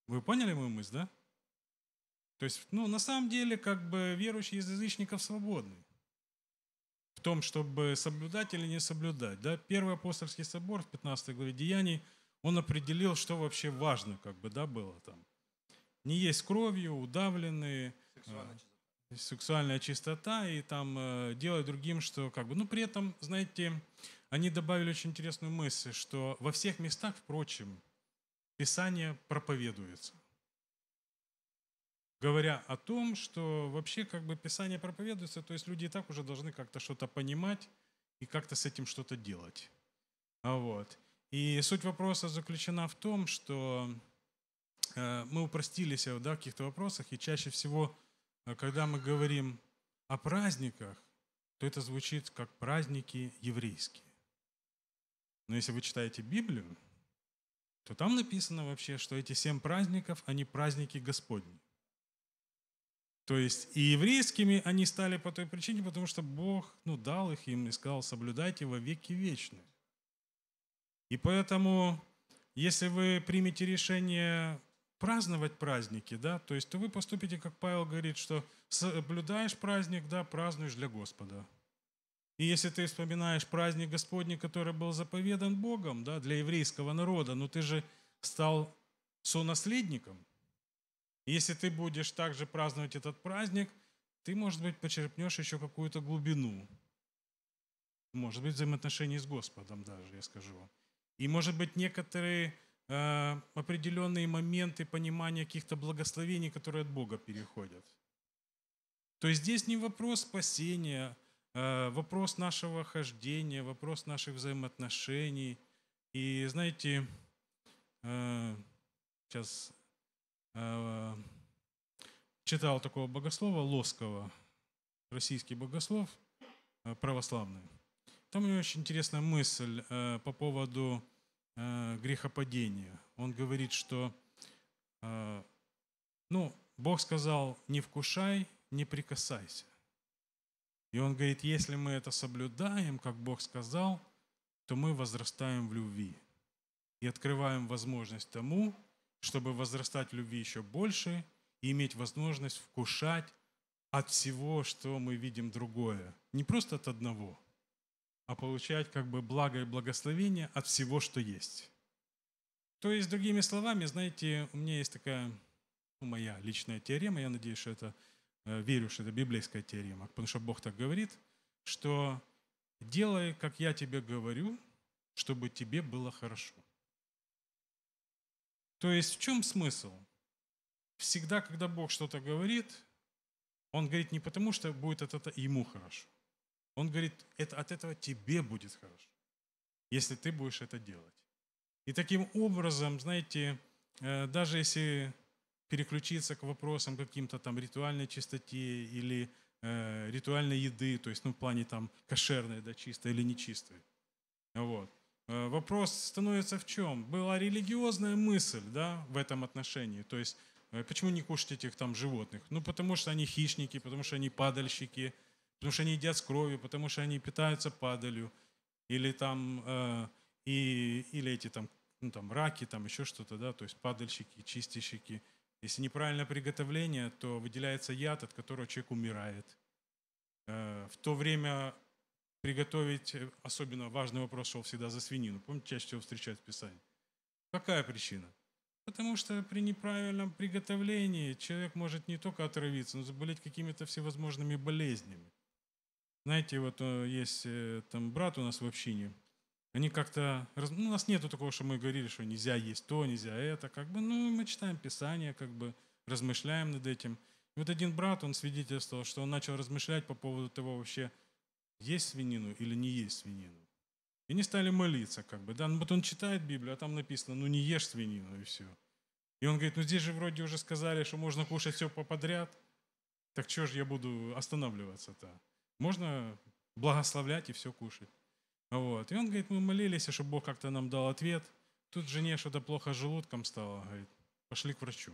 Вы поняли мою мысль, да? То есть, ну, на самом деле, как бы верующие из язычников свободны в том, чтобы соблюдать или не соблюдать. Да? Первый апостольский собор в 15 главе Деяний, он определил, что вообще важно как бы, да, было там. Не есть кровью, удавленные, э, сексуально, сексуальная чистота и там э, делать другим, что как бы, ну при этом, знаете, они добавили очень интересную мысль, что во всех местах, впрочем, Писание проповедуется. Говоря о том, что вообще как бы Писание проповедуется, то есть люди и так уже должны как-то что-то понимать и как-то с этим что-то делать. А вот. И суть вопроса заключена в том, что э, мы упростились э, да, в каких-то вопросах, и чаще всего но когда мы говорим о праздниках, то это звучит как праздники еврейские. Но если вы читаете Библию, то там написано вообще, что эти семь праздников, они праздники Господни. То есть и еврейскими они стали по той причине, потому что Бог ну, дал их им и сказал, соблюдайте во веки вечные. И поэтому, если вы примете решение праздновать праздники, да, то есть то вы поступите, как Павел говорит, что соблюдаешь праздник, да, празднуешь для Господа. И если ты вспоминаешь праздник Господний, который был заповедан Богом, да, для еврейского народа, но ну ты же стал сонаследником. Если ты будешь также праздновать этот праздник, ты, может быть, почерпнешь еще какую-то глубину. Может быть, взаимоотношений с Господом даже, я скажу. И, может быть, некоторые Э, определенные моменты понимания каких-то благословений, которые от Бога переходят. То есть здесь не вопрос спасения, э, вопрос нашего хождения, вопрос наших взаимоотношений. И знаете, э, сейчас читал такого богослова Лоскова, российский богослов православный. Там у него очень интересная мысль по поводу Э, грехопадения. Он говорит, что э, ну, Бог сказал, не вкушай, не прикасайся. И он говорит, если мы это соблюдаем, как Бог сказал, то мы возрастаем в любви и открываем возможность тому, чтобы возрастать в любви еще больше и иметь возможность вкушать от всего, что мы видим другое. Не просто от одного – а получать как бы благо и благословение от всего, что есть. То есть, другими словами, знаете, у меня есть такая ну, моя личная теорема, я надеюсь, что это, э, верю, что это библейская теорема, потому что Бог так говорит, что делай, как я тебе говорю, чтобы тебе было хорошо. То есть в чем смысл? Всегда, когда Бог что-то говорит, Он говорит не потому, что будет это ему хорошо, он говорит, это, от этого тебе будет хорошо, если ты будешь это делать. И таким образом, знаете, э, даже если переключиться к вопросам каким-то там ритуальной чистоте или э, ритуальной еды, то есть ну, в плане там кошерной, да, чистой или нечистой. Вот. Э, вопрос становится в чем? Была религиозная мысль да, в этом отношении. То есть, э, почему не кушать этих там животных? Ну, потому что они хищники, потому что они падальщики – потому что они едят с кровью, потому что они питаются падалью, или там, э, и, или эти там, ну, там раки, там еще что-то, да, то есть падальщики, чистильщики. Если неправильное приготовление, то выделяется яд, от которого человек умирает. Э, в то время приготовить, э, особенно важный вопрос шел всегда за свинину. Помните, чаще всего встречают в Писании. Какая причина? Потому что при неправильном приготовлении человек может не только отравиться, но заболеть какими-то всевозможными болезнями. Знаете, вот э, есть э, там брат у нас в общине, они как-то... Ну, у нас нету такого, что мы говорили, что нельзя есть то, нельзя это. Как бы, ну, мы читаем Писание, как бы размышляем над этим. И вот один брат, он свидетельствовал, что он начал размышлять по поводу того вообще, есть свинину или не есть свинину. И не стали молиться, как бы, да. Ну, вот он читает Библию, а там написано, ну, не ешь свинину, и все. И он говорит, ну, здесь же вроде уже сказали, что можно кушать все поподряд. Так чего же я буду останавливаться-то? Можно благословлять и все кушать. Вот. И он говорит, мы молились, а чтобы Бог как-то нам дал ответ. Тут жене что-то плохо с желудком стало. Говорит, пошли к врачу.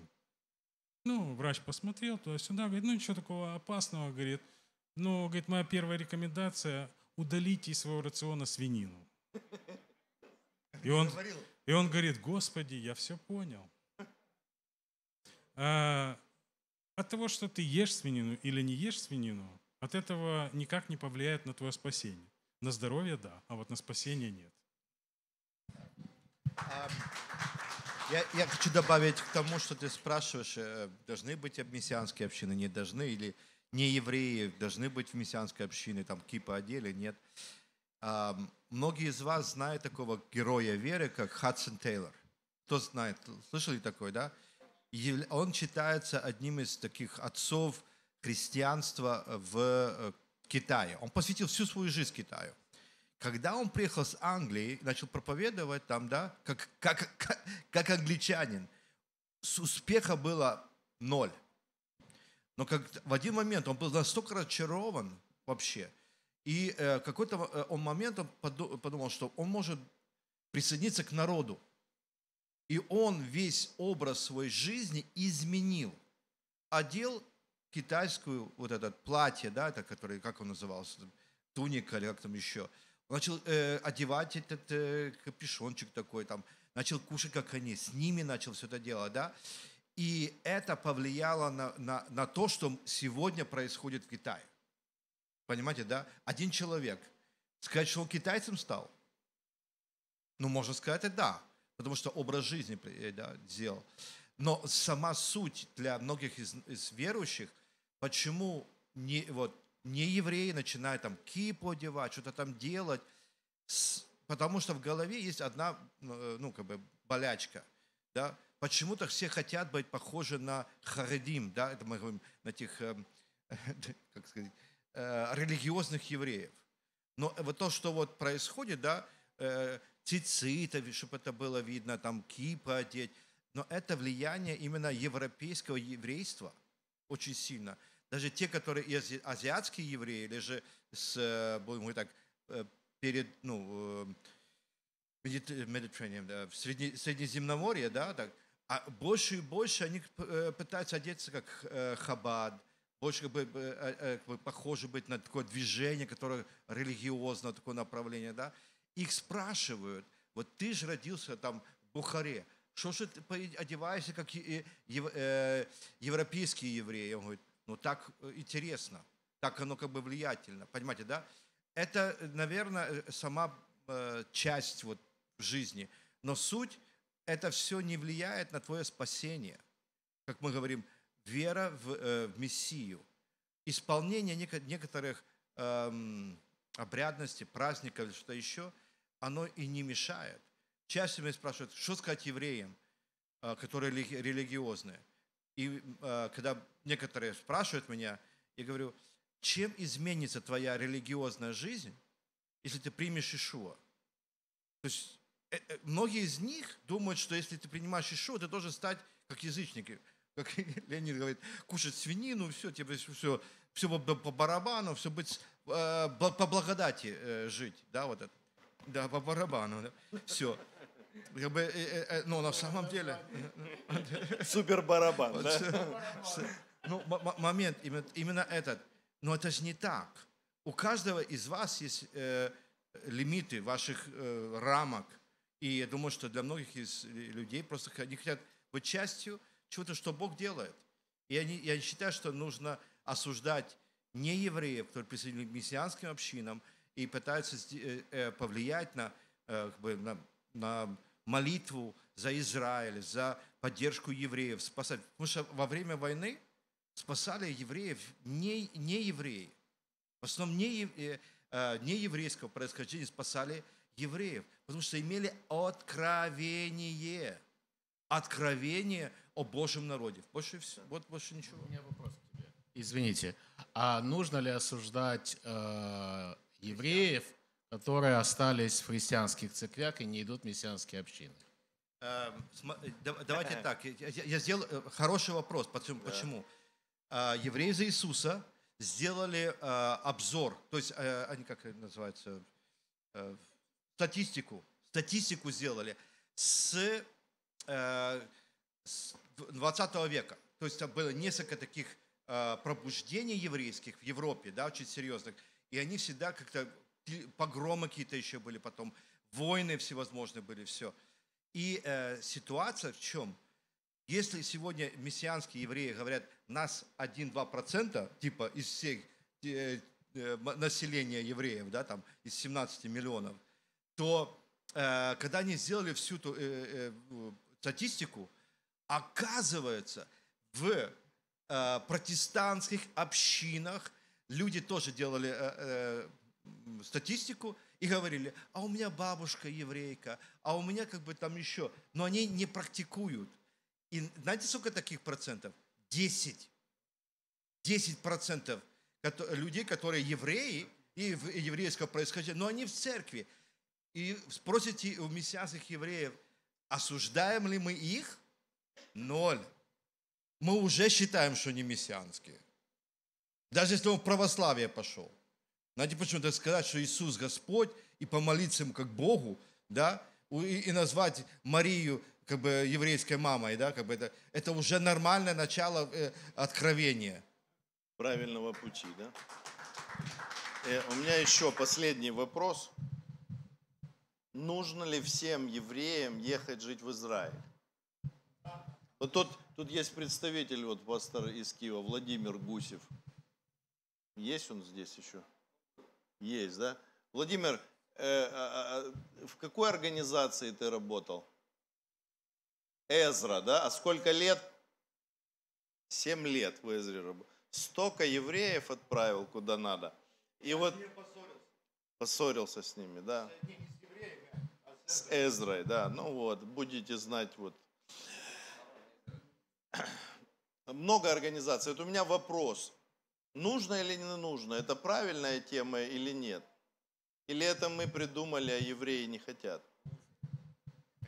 Ну, врач посмотрел туда-сюда, говорит, ну ничего такого опасного, говорит. Но, говорит, моя первая рекомендация – удалите из своего рациона свинину. И он, и он говорит, Господи, я все понял. А, от того, что ты ешь свинину или не ешь свинину, от этого никак не повлияет на твое спасение. На здоровье – да, а вот на спасение – нет. Я, я хочу добавить к тому, что
ты спрашиваешь, э, должны быть мессианские общины, не должны, или не евреи должны быть в мессианской общине, там кипа одели, нет. Многие из вас знают такого героя веры, как Хадсон Тейлор. Кто знает, слышали такой, да? Он считается одним из таких отцов – крестьянства э, в э, Китае. Он посвятил всю свою жизнь Китаю. Когда он приехал с Англии, начал проповедовать там, да, как, как, как, как англичанин, с успеха было ноль. Но как, в один момент он был настолько разочарован вообще, и э, какой-то э, он момент он подумал, что он может присоединиться к народу. И он весь образ своей жизни изменил. Одел китайскую, вот этот платье, да, это который, как он назывался, туника или как там еще. начал э, одевать этот э, капюшончик такой там, начал кушать, как они, с ними начал все это дело да. И это повлияло на, на, на то, что сегодня происходит в Китае. Понимаете, да? Один человек. Сказать, что он китайцем стал? Ну, можно сказать, и да, потому что образ жизни э, да, сделал. Но сама суть для многих из, из верующих Почему не, вот, не евреи начинают там кипу одевать, что-то там делать, с, потому что в голове есть одна, э, ну, как бы, болячка, да, почему-то все хотят быть похожи на Харедим, да, это мы говорим на тех, э, как сказать, э, религиозных евреев. Но вот то, что вот происходит, да, э, цицитов, чтобы это было видно, там кипа одеть, но это влияние именно европейского еврейства очень сильно – даже те, которые азиатские евреи, или же с, э, будем говорить так, э, перед, ну, э, в Средне, Среднеземноморье, да, так, а больше и больше они пытаются одеться как хабад, больше как бы, как бы похоже быть на такое движение, которое религиозное, такое направление, да. Их спрашивают, вот ты же родился там в Бухаре, что же ты одеваешься как европейские евреи? Он говорит, но ну, так э, интересно, так оно как бы влиятельно, понимаете, да? Это, э, наверное, э, сама часть вот жизни, но суть это все не влияет на твое спасение. Как мы говорим, вера в, в Мессию, исполнение некоторых эм, обрядностей, праздников или что еще, оно и не мешает. Часто меня спрашивают, что сказать евреям, которые религиозные. И э, когда некоторые спрашивают меня, я говорю, чем изменится твоя религиозная жизнь, если ты примешь Ишуа? То есть э, э, многие из них думают, что если ты принимаешь Ишуа, ты должен стать как язычники. Как Леонид говорит, кушать свинину, все, тебе все, все по, по барабану, все быть э, по благодати э, жить, да, вот это, да, по барабану, да, все. Как бы, э, э, э, ну, на самом деле... Супер барабан, да? Ну, момент, именно именно этот. Но это же не так. У каждого из вас есть лимиты ваших рамок. И я думаю, что для многих из людей просто они хотят быть частью чего-то, что Бог делает. И они, я считаю, что нужно осуждать не евреев, которые присоединились к мессианским общинам и пытаются повлиять на, как бы, на на молитву за Израиль, за поддержку евреев, спасать. Потому что во время войны спасали евреев не, не евреи. В основном не, э, э, не еврейского происхождения спасали евреев, потому что имели откровение. Откровение о Божьем народе. Больше всего, вот больше ничего. У меня вопрос к тебе.
Извините, а нужно ли осуждать э, евреев которые остались в христианских церквях и не идут в мессианские общины?
Э, э, давайте так, я сделал э, хороший вопрос, почему? Да. Евреи за Иисуса сделали обзор, то есть они как называются, статистику, статистику сделали с, с 20 века. То есть было несколько таких пробуждений еврейских в Европе, да, очень серьезных, и они всегда как-то погромы какие-то еще были потом, войны всевозможные были, все. И э, ситуация в чем? Если сегодня мессианские евреи говорят, нас 1-2% типа из всех э, э, населения евреев, да, там, из 17 миллионов, то э, когда они сделали всю эту э, э, статистику, оказывается, в э, протестантских общинах люди тоже делали э, э, статистику и говорили, а у меня бабушка еврейка, а у меня как бы там еще. Но они не практикуют. И знаете, сколько таких процентов? Десять. Десять процентов людей, которые евреи и еврейского происхождения, но они в церкви. И спросите у мессианских евреев, осуждаем ли мы их? Ноль. Мы уже считаем, что не мессианские. Даже если он в православие пошел. Надо почему-то сказать, что Иисус Господь, и помолиться Ему как Богу, да, и, и назвать Марию как бы еврейской мамой, да, как бы это, это уже нормальное начало э,
откровения. Правильного пути, да? Э, у меня еще последний вопрос. Нужно ли всем евреям ехать жить в Израиль? Вот тут, тут есть представитель, вот пастор из Киева, Владимир Гусев. Есть он здесь еще? Есть, да? Владимир, э, а, а, в какой организации ты работал? Эзра, да? А сколько лет? Семь лет в Эзре работал. Столько евреев отправил куда надо. И а вот... Поссорился. поссорился с ними, да? С, евреями, а с Эзрой, да. Ну вот, будете знать вот. Много организаций. Вот у меня вопрос. Нужно или не нужно? Это правильная тема или нет? Или это мы придумали, а евреи не хотят?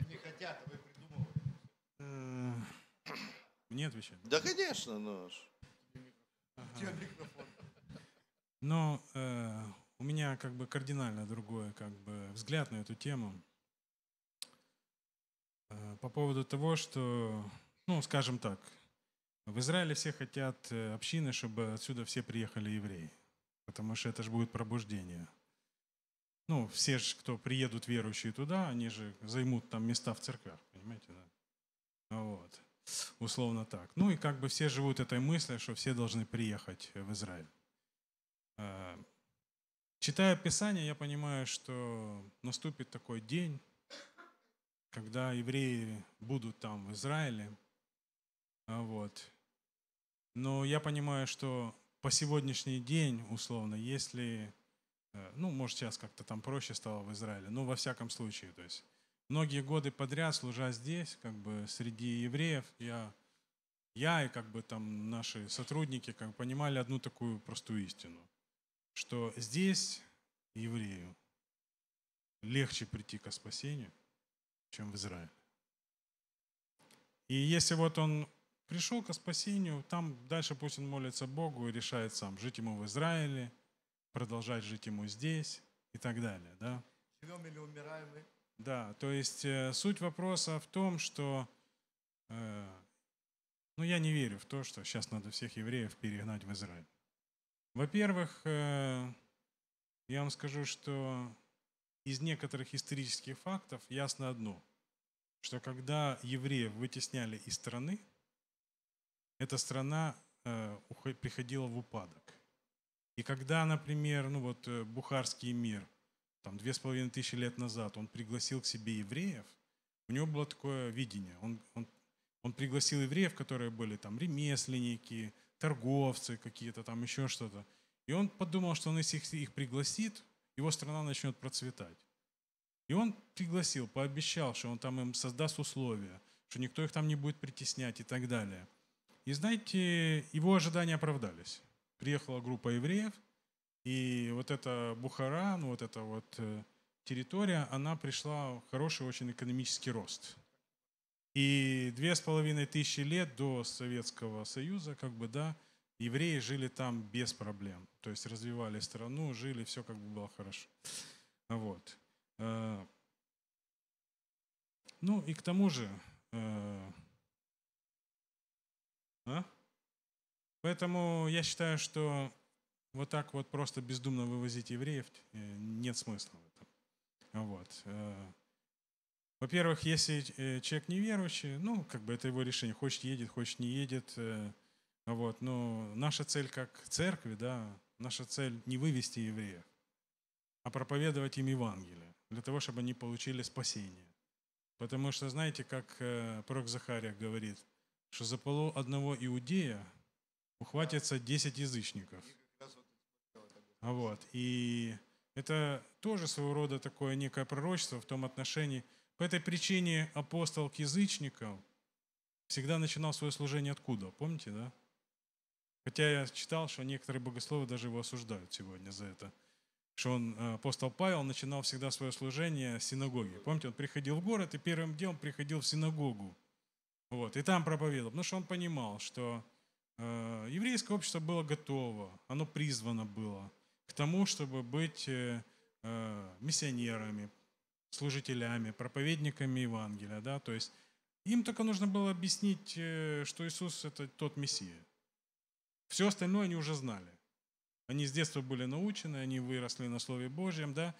Они хотят, а вы
придумывали. Мне э, отвечать? Да,
конечно, ну ж. Ага.
Но ну, э, у меня как бы кардинально другое как бы взгляд на эту тему. Э, по поводу того, что, ну, скажем так, в Израиле все хотят э, общины, чтобы отсюда все приехали евреи, потому что это же будет пробуждение. Ну, все же, кто приедут верующие туда, они же займут там места в церквях, понимаете, да? Вот, условно так. Ну и как бы все живут этой мыслью, что все должны приехать в Израиль. Э, читая Писание, я понимаю, что наступит такой день, когда евреи будут там в Израиле, вот, но я понимаю, что по сегодняшний день, условно, если, э, ну, может, сейчас как-то там проще стало в Израиле, но ну, во всяком случае, то есть многие годы подряд, служа здесь, как бы среди евреев, я, я и как бы там наши сотрудники как бы, понимали одну такую простую истину, что здесь еврею легче прийти ко спасению, чем в Израиле. И если вот он пришел ко спасению, там дальше пусть он молится Богу и решает сам, жить ему в Израиле, продолжать жить ему здесь и так далее. Да?
Живем или умираем мы?
Да, то есть э, суть вопроса в том, что э, ну, я не верю в то, что сейчас надо всех евреев перегнать в Израиль. Во-первых, э, я вам скажу, что из некоторых исторических фактов ясно одно, что когда евреев вытесняли из страны, эта страна э, приходила в упадок. И когда, например, ну вот э, Бухарский мир, там две с половиной тысячи лет назад, он пригласил к себе евреев, у него было такое видение. Он, он, он пригласил евреев, которые были там ремесленники, торговцы какие-то, там еще что-то. И он подумал, что он, если их, их пригласит, его страна начнет процветать. И он пригласил, пообещал, что он там им создаст условия, что никто их там не будет притеснять и так далее – и знаете, его ожидания оправдались. Приехала группа евреев, и вот эта Бухара, ну вот эта вот э, территория, она пришла в хороший очень экономический рост. И две с половиной тысячи лет до Советского Союза, как бы, да, евреи жили там без проблем. То есть развивали страну, жили, все как бы было хорошо. Вот. Э, ну и к тому же, э, а? Поэтому я считаю, что вот так вот просто бездумно вывозить евреев э, нет смысла в этом. Вот. Э, во-первых, если э, человек неверующий, ну, как бы это его решение, хочет едет, хочет не едет, вот, но наша цель как церкви, да, наша цель не вывести евреев, а проповедовать им Евангелие, для того, чтобы они получили спасение. Потому что, знаете, как пророк Захария говорит – что за полу одного иудея ухватятся 10 язычников. А вот, и это тоже своего рода такое некое пророчество в том отношении. По этой причине апостол к язычникам всегда начинал свое служение откуда? Помните, да? Хотя я читал, что некоторые богословы даже его осуждают сегодня за это. Что он, э, апостол Павел, начинал всегда свое служение в синагоге. Помните, он приходил в город и первым делом приходил в синагогу. Вот, и там проповедовал, потому что он понимал, что э, еврейское общество было готово, оно призвано было к тому, чтобы быть э, э миссионерами, служителями, проповедниками Евангелия, да, то есть им только нужно было объяснить, э, что Иисус – это тот Мессия. Все остальное они уже знали. Они с детства были научены, они выросли на Слове Божьем, да,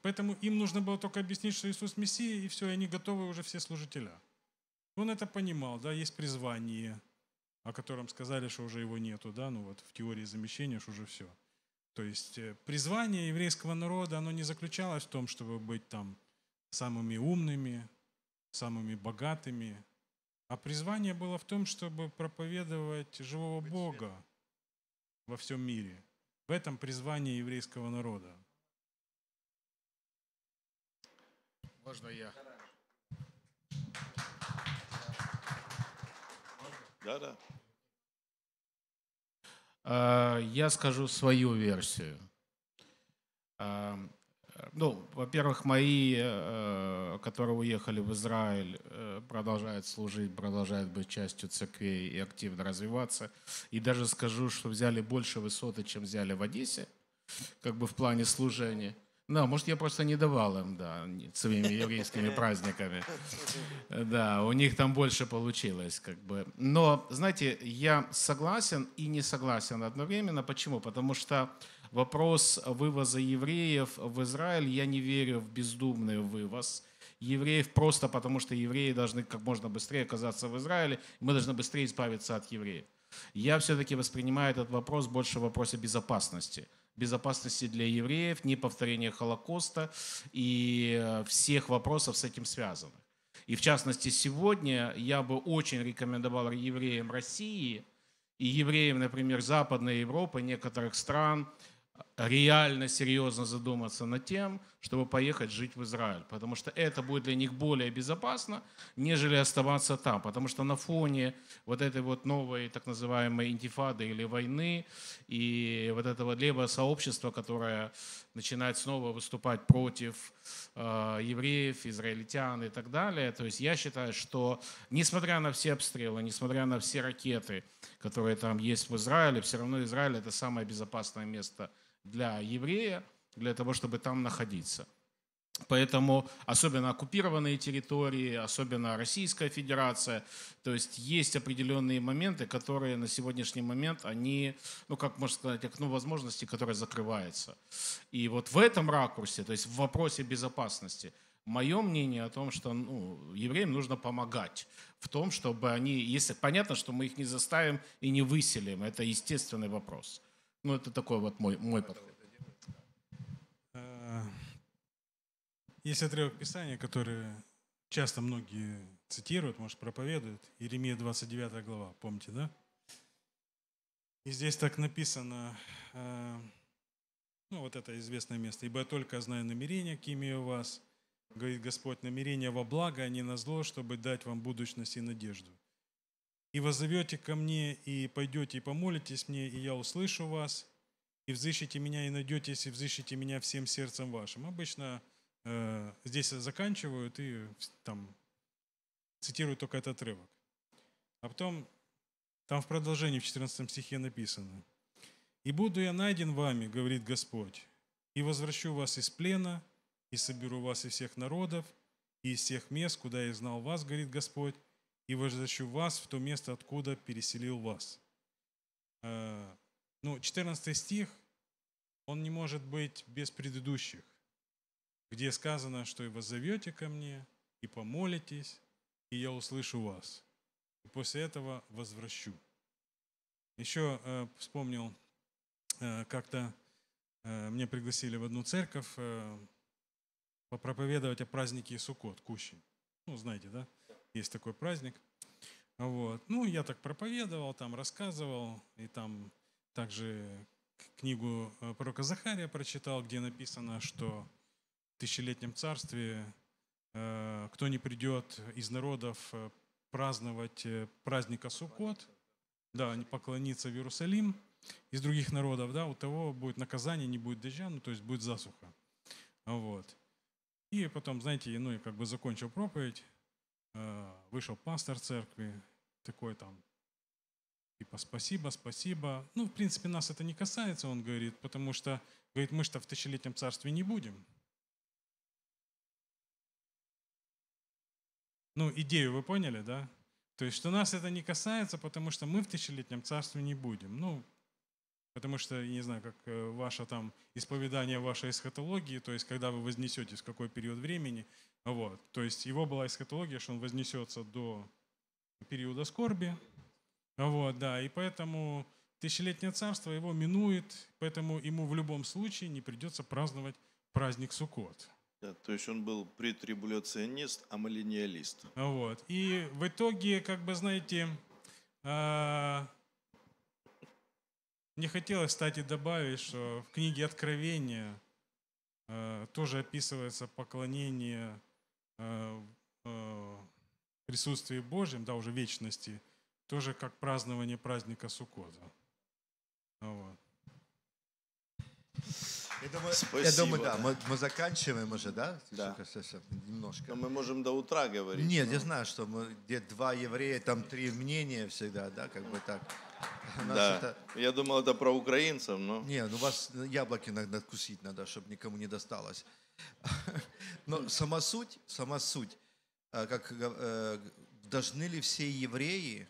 поэтому им нужно было только объяснить, что Иисус – Мессия, и все, и они готовы уже все служителя – он это понимал, да, есть призвание, о котором сказали, что уже его нету, да, ну вот в теории замещения, что уже все. То есть э, призвание еврейского народа, оно не заключалось в том, чтобы быть там самыми умными, самыми богатыми, а призвание было в том, чтобы проповедовать живого быть Бога во всем мире. В этом призвание еврейского народа. Можно я? Да,
да. Я скажу свою версию. А, ну, во-первых, мои, э, которые уехали в Израиль, э, продолжают служить, продолжают быть частью церквей и активно развиваться. И даже скажу, что взяли больше высоты, чем взяли в Одессе, как бы в плане служения – да, может, я просто не давал им, да, своими
еврейскими праздниками.
Да, у них там больше получилось, как бы. Но, знаете, я согласен и не согласен одновременно. Почему? Потому что вопрос вывоза евреев в Израиль, я не верю в бездумный вывоз евреев просто потому, что евреи должны как можно быстрее оказаться в Израиле, мы должны быстрее избавиться от евреев. Я все-таки воспринимаю этот вопрос больше в вопросе безопасности – безопасности для евреев, не неповторения Холокоста и э, всех вопросов с этим связанных. И в частности, сегодня я бы очень рекомендовал евреям России и евреям, например, Западной Европы, некоторых стран, реально серьезно задуматься над тем, чтобы поехать жить в Израиль, потому что это будет для них более безопасно, нежели оставаться там, потому что на фоне вот этой вот новой так называемой интифады или войны и вот этого левого сообщества, которое начинает снова выступать против э, евреев, израильтян и так далее, то есть я считаю, что несмотря на все обстрелы, несмотря на все ракеты, которые там есть в Израиле, все равно Израиль это самое безопасное место – для еврея, для того, чтобы там находиться. Поэтому особенно оккупированные территории, особенно Российская Федерация, то есть есть определенные моменты, которые на сегодняшний момент, они, ну как можно сказать, окно ну, возможности которое закрывается. И вот в этом ракурсе, то есть в вопросе безопасности, мое мнение о том, что ну, евреям нужно помогать в том, чтобы они, если понятно, что мы их не заставим и не выселим, это естественный вопрос – ну, это такой вот мой, мой подход.
Э, есть отрывок Писания, который часто многие цитируют, может, проповедуют. Иеремия 29 глава, помните, да? И здесь так написано, э, ну, вот это известное место. «Ибо я только знаю намерения, к имею вас, говорит Господь, намерения во благо, а не на зло, чтобы дать вам будущность и надежду» и возовете ко мне, и пойдете и помолитесь мне, и я услышу вас, и взыщите меня, и найдетесь, и взыщите меня всем сердцем вашим. Обычно э, здесь заканчивают и там цитируют только этот отрывок. А потом там в продолжении в 14 стихе написано. «И буду я найден вами, говорит Господь, и возвращу вас из плена, и соберу вас из всех народов, и из всех мест, куда я знал вас, говорит Господь, и возвращу вас в то место, откуда переселил вас». Э, ну, 14 стих, он не может быть без предыдущих, где сказано, что «и воззовете ко мне, и помолитесь, и я услышу вас, и после этого возвращу». Еще э, вспомнил, э, как-то мне пригласили в одну церковь попроповедовать о празднике Суккот, Кущи. Ну, знаете, да? есть такой праздник. Вот. Ну, я так проповедовал, там рассказывал, и там также книгу э, пророка Захария прочитал, где написано, что в тысячелетнем царстве э, кто не придет из народов э, праздновать э, праздника Суккот, да, не поклониться в Иерусалим из других народов, да, у того будет наказание, не будет дождя, ну, то есть будет засуха. Вот. И потом, знаете, ну, я как бы закончил проповедь, Э, вышел пастор церкви, такой там, типа, спасибо, спасибо. Ну, в принципе, нас это не касается, он говорит, потому что, говорит, мы что в тысячелетнем царстве не будем. Ну, идею вы поняли, да? То есть, что нас это не касается, потому что мы в тысячелетнем царстве не будем. Ну, Потому что, не знаю, как э, ваше там исповедание вашей эсхатологии, то есть когда вы вознесетесь, в какой период времени, вот. То есть его была эсхатология, что он вознесется до периода скорби, вот, да, и поэтому тысячелетнее царство его минует, поэтому ему в любом случае не придется праздновать праздник Суккот.
Да, то есть он был претрибуляционист, а миллениалист.
Вот. И в итоге, как бы, знаете, а, мне хотелось, кстати, добавить, что в книге Откровения э, тоже описывается поклонение э, э, присутствии Божьем, да, уже вечности, тоже как празднование праздника Суккота. Вот.
Я думаю, Спасибо. я думаю, да, мы,
мы заканчиваем уже, да? Да. Немножко. Но мы
можем до утра
говорить. Нет, но... я
знаю, что мы, где два еврея, там три мнения всегда, да, как
бы так. Да. Это... Я думал, это про украинцев, но... Не,
ну вас яблоки надо откусить надо, чтобы никому не досталось. Но сама суть, сама суть, э, как э, должны ли все евреи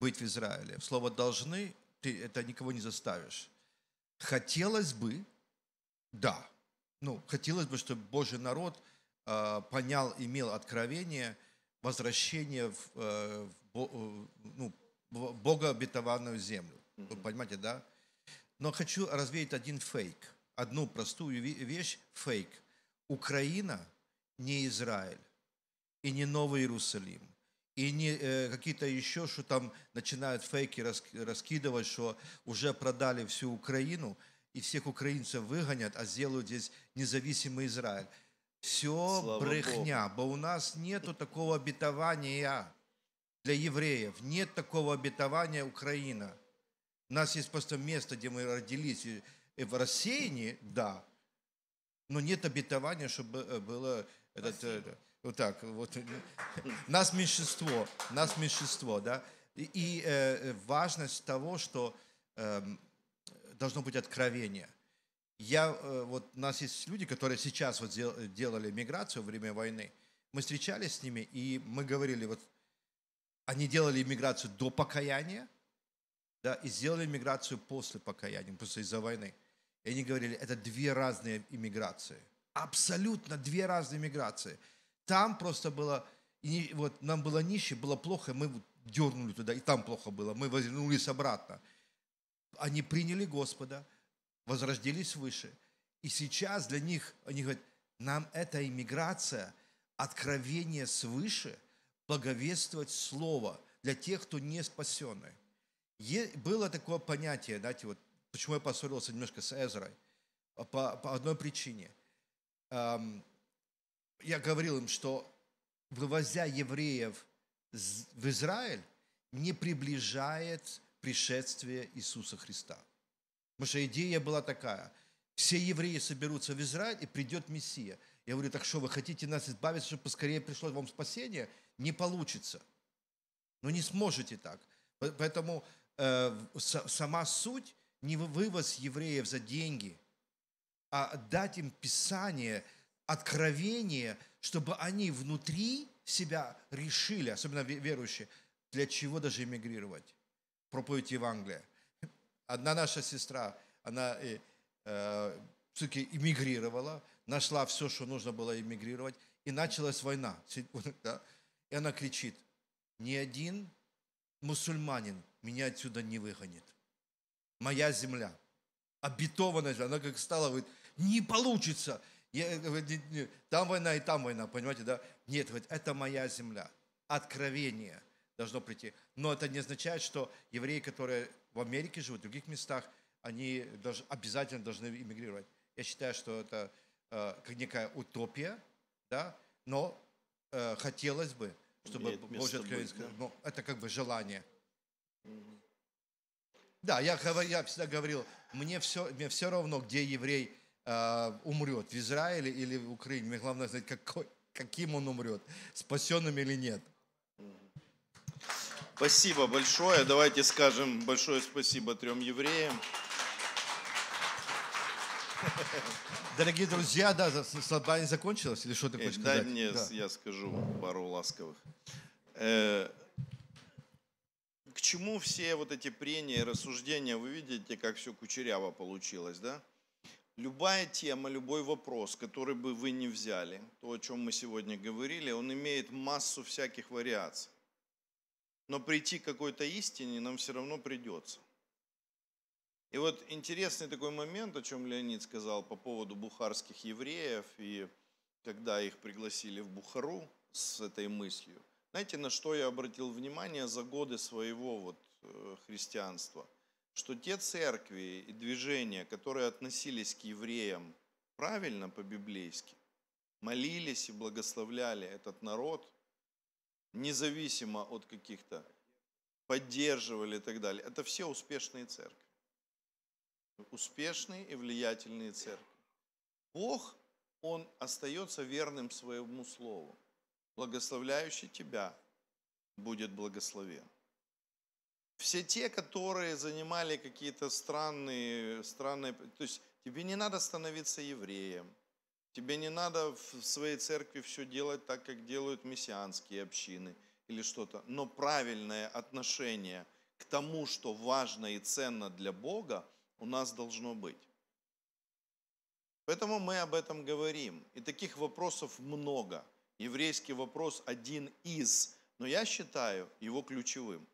быть в Израиле? Слово «должны» ты это никого не заставишь. Хотелось бы, да, ну, хотелось бы, чтобы Божий народ э, понял, имел откровение, возвращение в, э, в, ну, Бога обетованную землю. Вы понимаете, да? Но хочу развеять один фейк, одну простую вещь, фейк. Украина не Израиль, и не Новый Иерусалим, и не э, какие-то еще, что там начинают фейки рас, раскидывать, что уже продали всю Украину, и всех украинцев выгонят, а сделают здесь независимый Израиль. Все Слава брехня, Богу. бо у нас нету такого обетования для евреев. Нет такого обетования Украина. У нас есть просто место, где мы родились. И в рассеянии, да, но нет обетования, чтобы э, было... Этот, это, вот так, вот. Нас меньшинство, нас меньшинство, да. И, и э, важность того, что э, должно быть откровение. Я, э, вот у нас есть люди, которые сейчас вот делали миграцию во время войны. Мы встречались с ними, и мы говорили, вот они делали иммиграцию до покаяния, да, и сделали иммиграцию после покаяния, после из-за войны. И они говорили, это две разные иммиграции. Абсолютно две разные иммиграции. Там просто было, и вот нам было нищие, было плохо, и мы дернули туда, и там плохо было, мы вернулись обратно. Они приняли Господа, возрождились выше. И сейчас для них, они говорят, нам эта иммиграция, откровение свыше – благовествовать Слово для тех, кто не спасенный. Е, было такое понятие, знаете, вот почему я поссорился немножко с Эзрой, по, по одной причине. Эм, я говорил им, что вывозя евреев в Израиль, не приближает пришествие Иисуса Христа. Потому что идея была такая. Все евреи соберутся в Израиль, и придет Мессия. Я говорю, так что вы хотите нас избавить, чтобы поскорее пришло вам спасение – не получится. Ну не сможете так. Поэтому э, сама суть не вывоз евреев за деньги, а дать им Писание, откровение, чтобы они внутри себя решили, особенно верующие, для чего даже эмигрировать, проповедь Евангелия. Одна наша сестра, она э, э, все-таки эмигрировала, нашла все, что нужно было эмигрировать, и началась война. Да? И она кричит, ни один мусульманин меня отсюда не выгонит. Моя земля, обетованная земля. Она как стала, говорит, не получится. Я, э, говорит, там война и там война, понимаете, да? Нет, говорит, это моя земля. Откровение должно прийти. Но это не означает, что евреи, которые в Америке живут, в других местах, они даже, обязательно должны иммигрировать. Я считаю, что это э, некая утопия, да? но э, хотелось бы, чтобы Божья откровенность. Да? Ну, это как бы желание. Да, я, я всегда говорил, мне все, мне все равно, где еврей э, умрет, в Израиле или в Украине. Мне главное знать, какой, каким он умрет, спасенным или нет.
Спасибо большое. Давайте скажем большое спасибо трем евреям.
Дорогие друзья, да, собрание закончилась или что ты э, хочешь сказать? Да, мне,
я скажу пару ласковых. Э, к чему все вот эти прения и рассуждения? Вы видите, как все кучеряво получилось, да? Любая тема, любой вопрос, который бы вы не взяли, то, о чем мы сегодня говорили, он имеет массу всяких вариаций. Но прийти к какой-то истине нам все равно придется. И вот интересный такой момент, о чем Леонид сказал по поводу бухарских евреев и когда их пригласили в Бухару с этой мыслью. Знаете, на что я обратил внимание за годы своего вот э, христианства? Что те церкви и движения, которые относились к евреям правильно по-библейски, молились и благословляли этот народ, независимо от каких-то, поддерживали и так далее, это все успешные церкви успешные и влиятельные церкви. Бог, Он остается верным своему слову. Благословляющий тебя будет благословен. Все те, которые занимали какие-то странные, странные... То есть тебе не надо становиться евреем, тебе не надо в своей церкви все делать так, как делают мессианские общины или что-то, но правильное отношение к тому, что важно и ценно для Бога, у нас должно быть. Поэтому мы об этом говорим. И таких вопросов много. Еврейский вопрос один из, но я считаю его ключевым.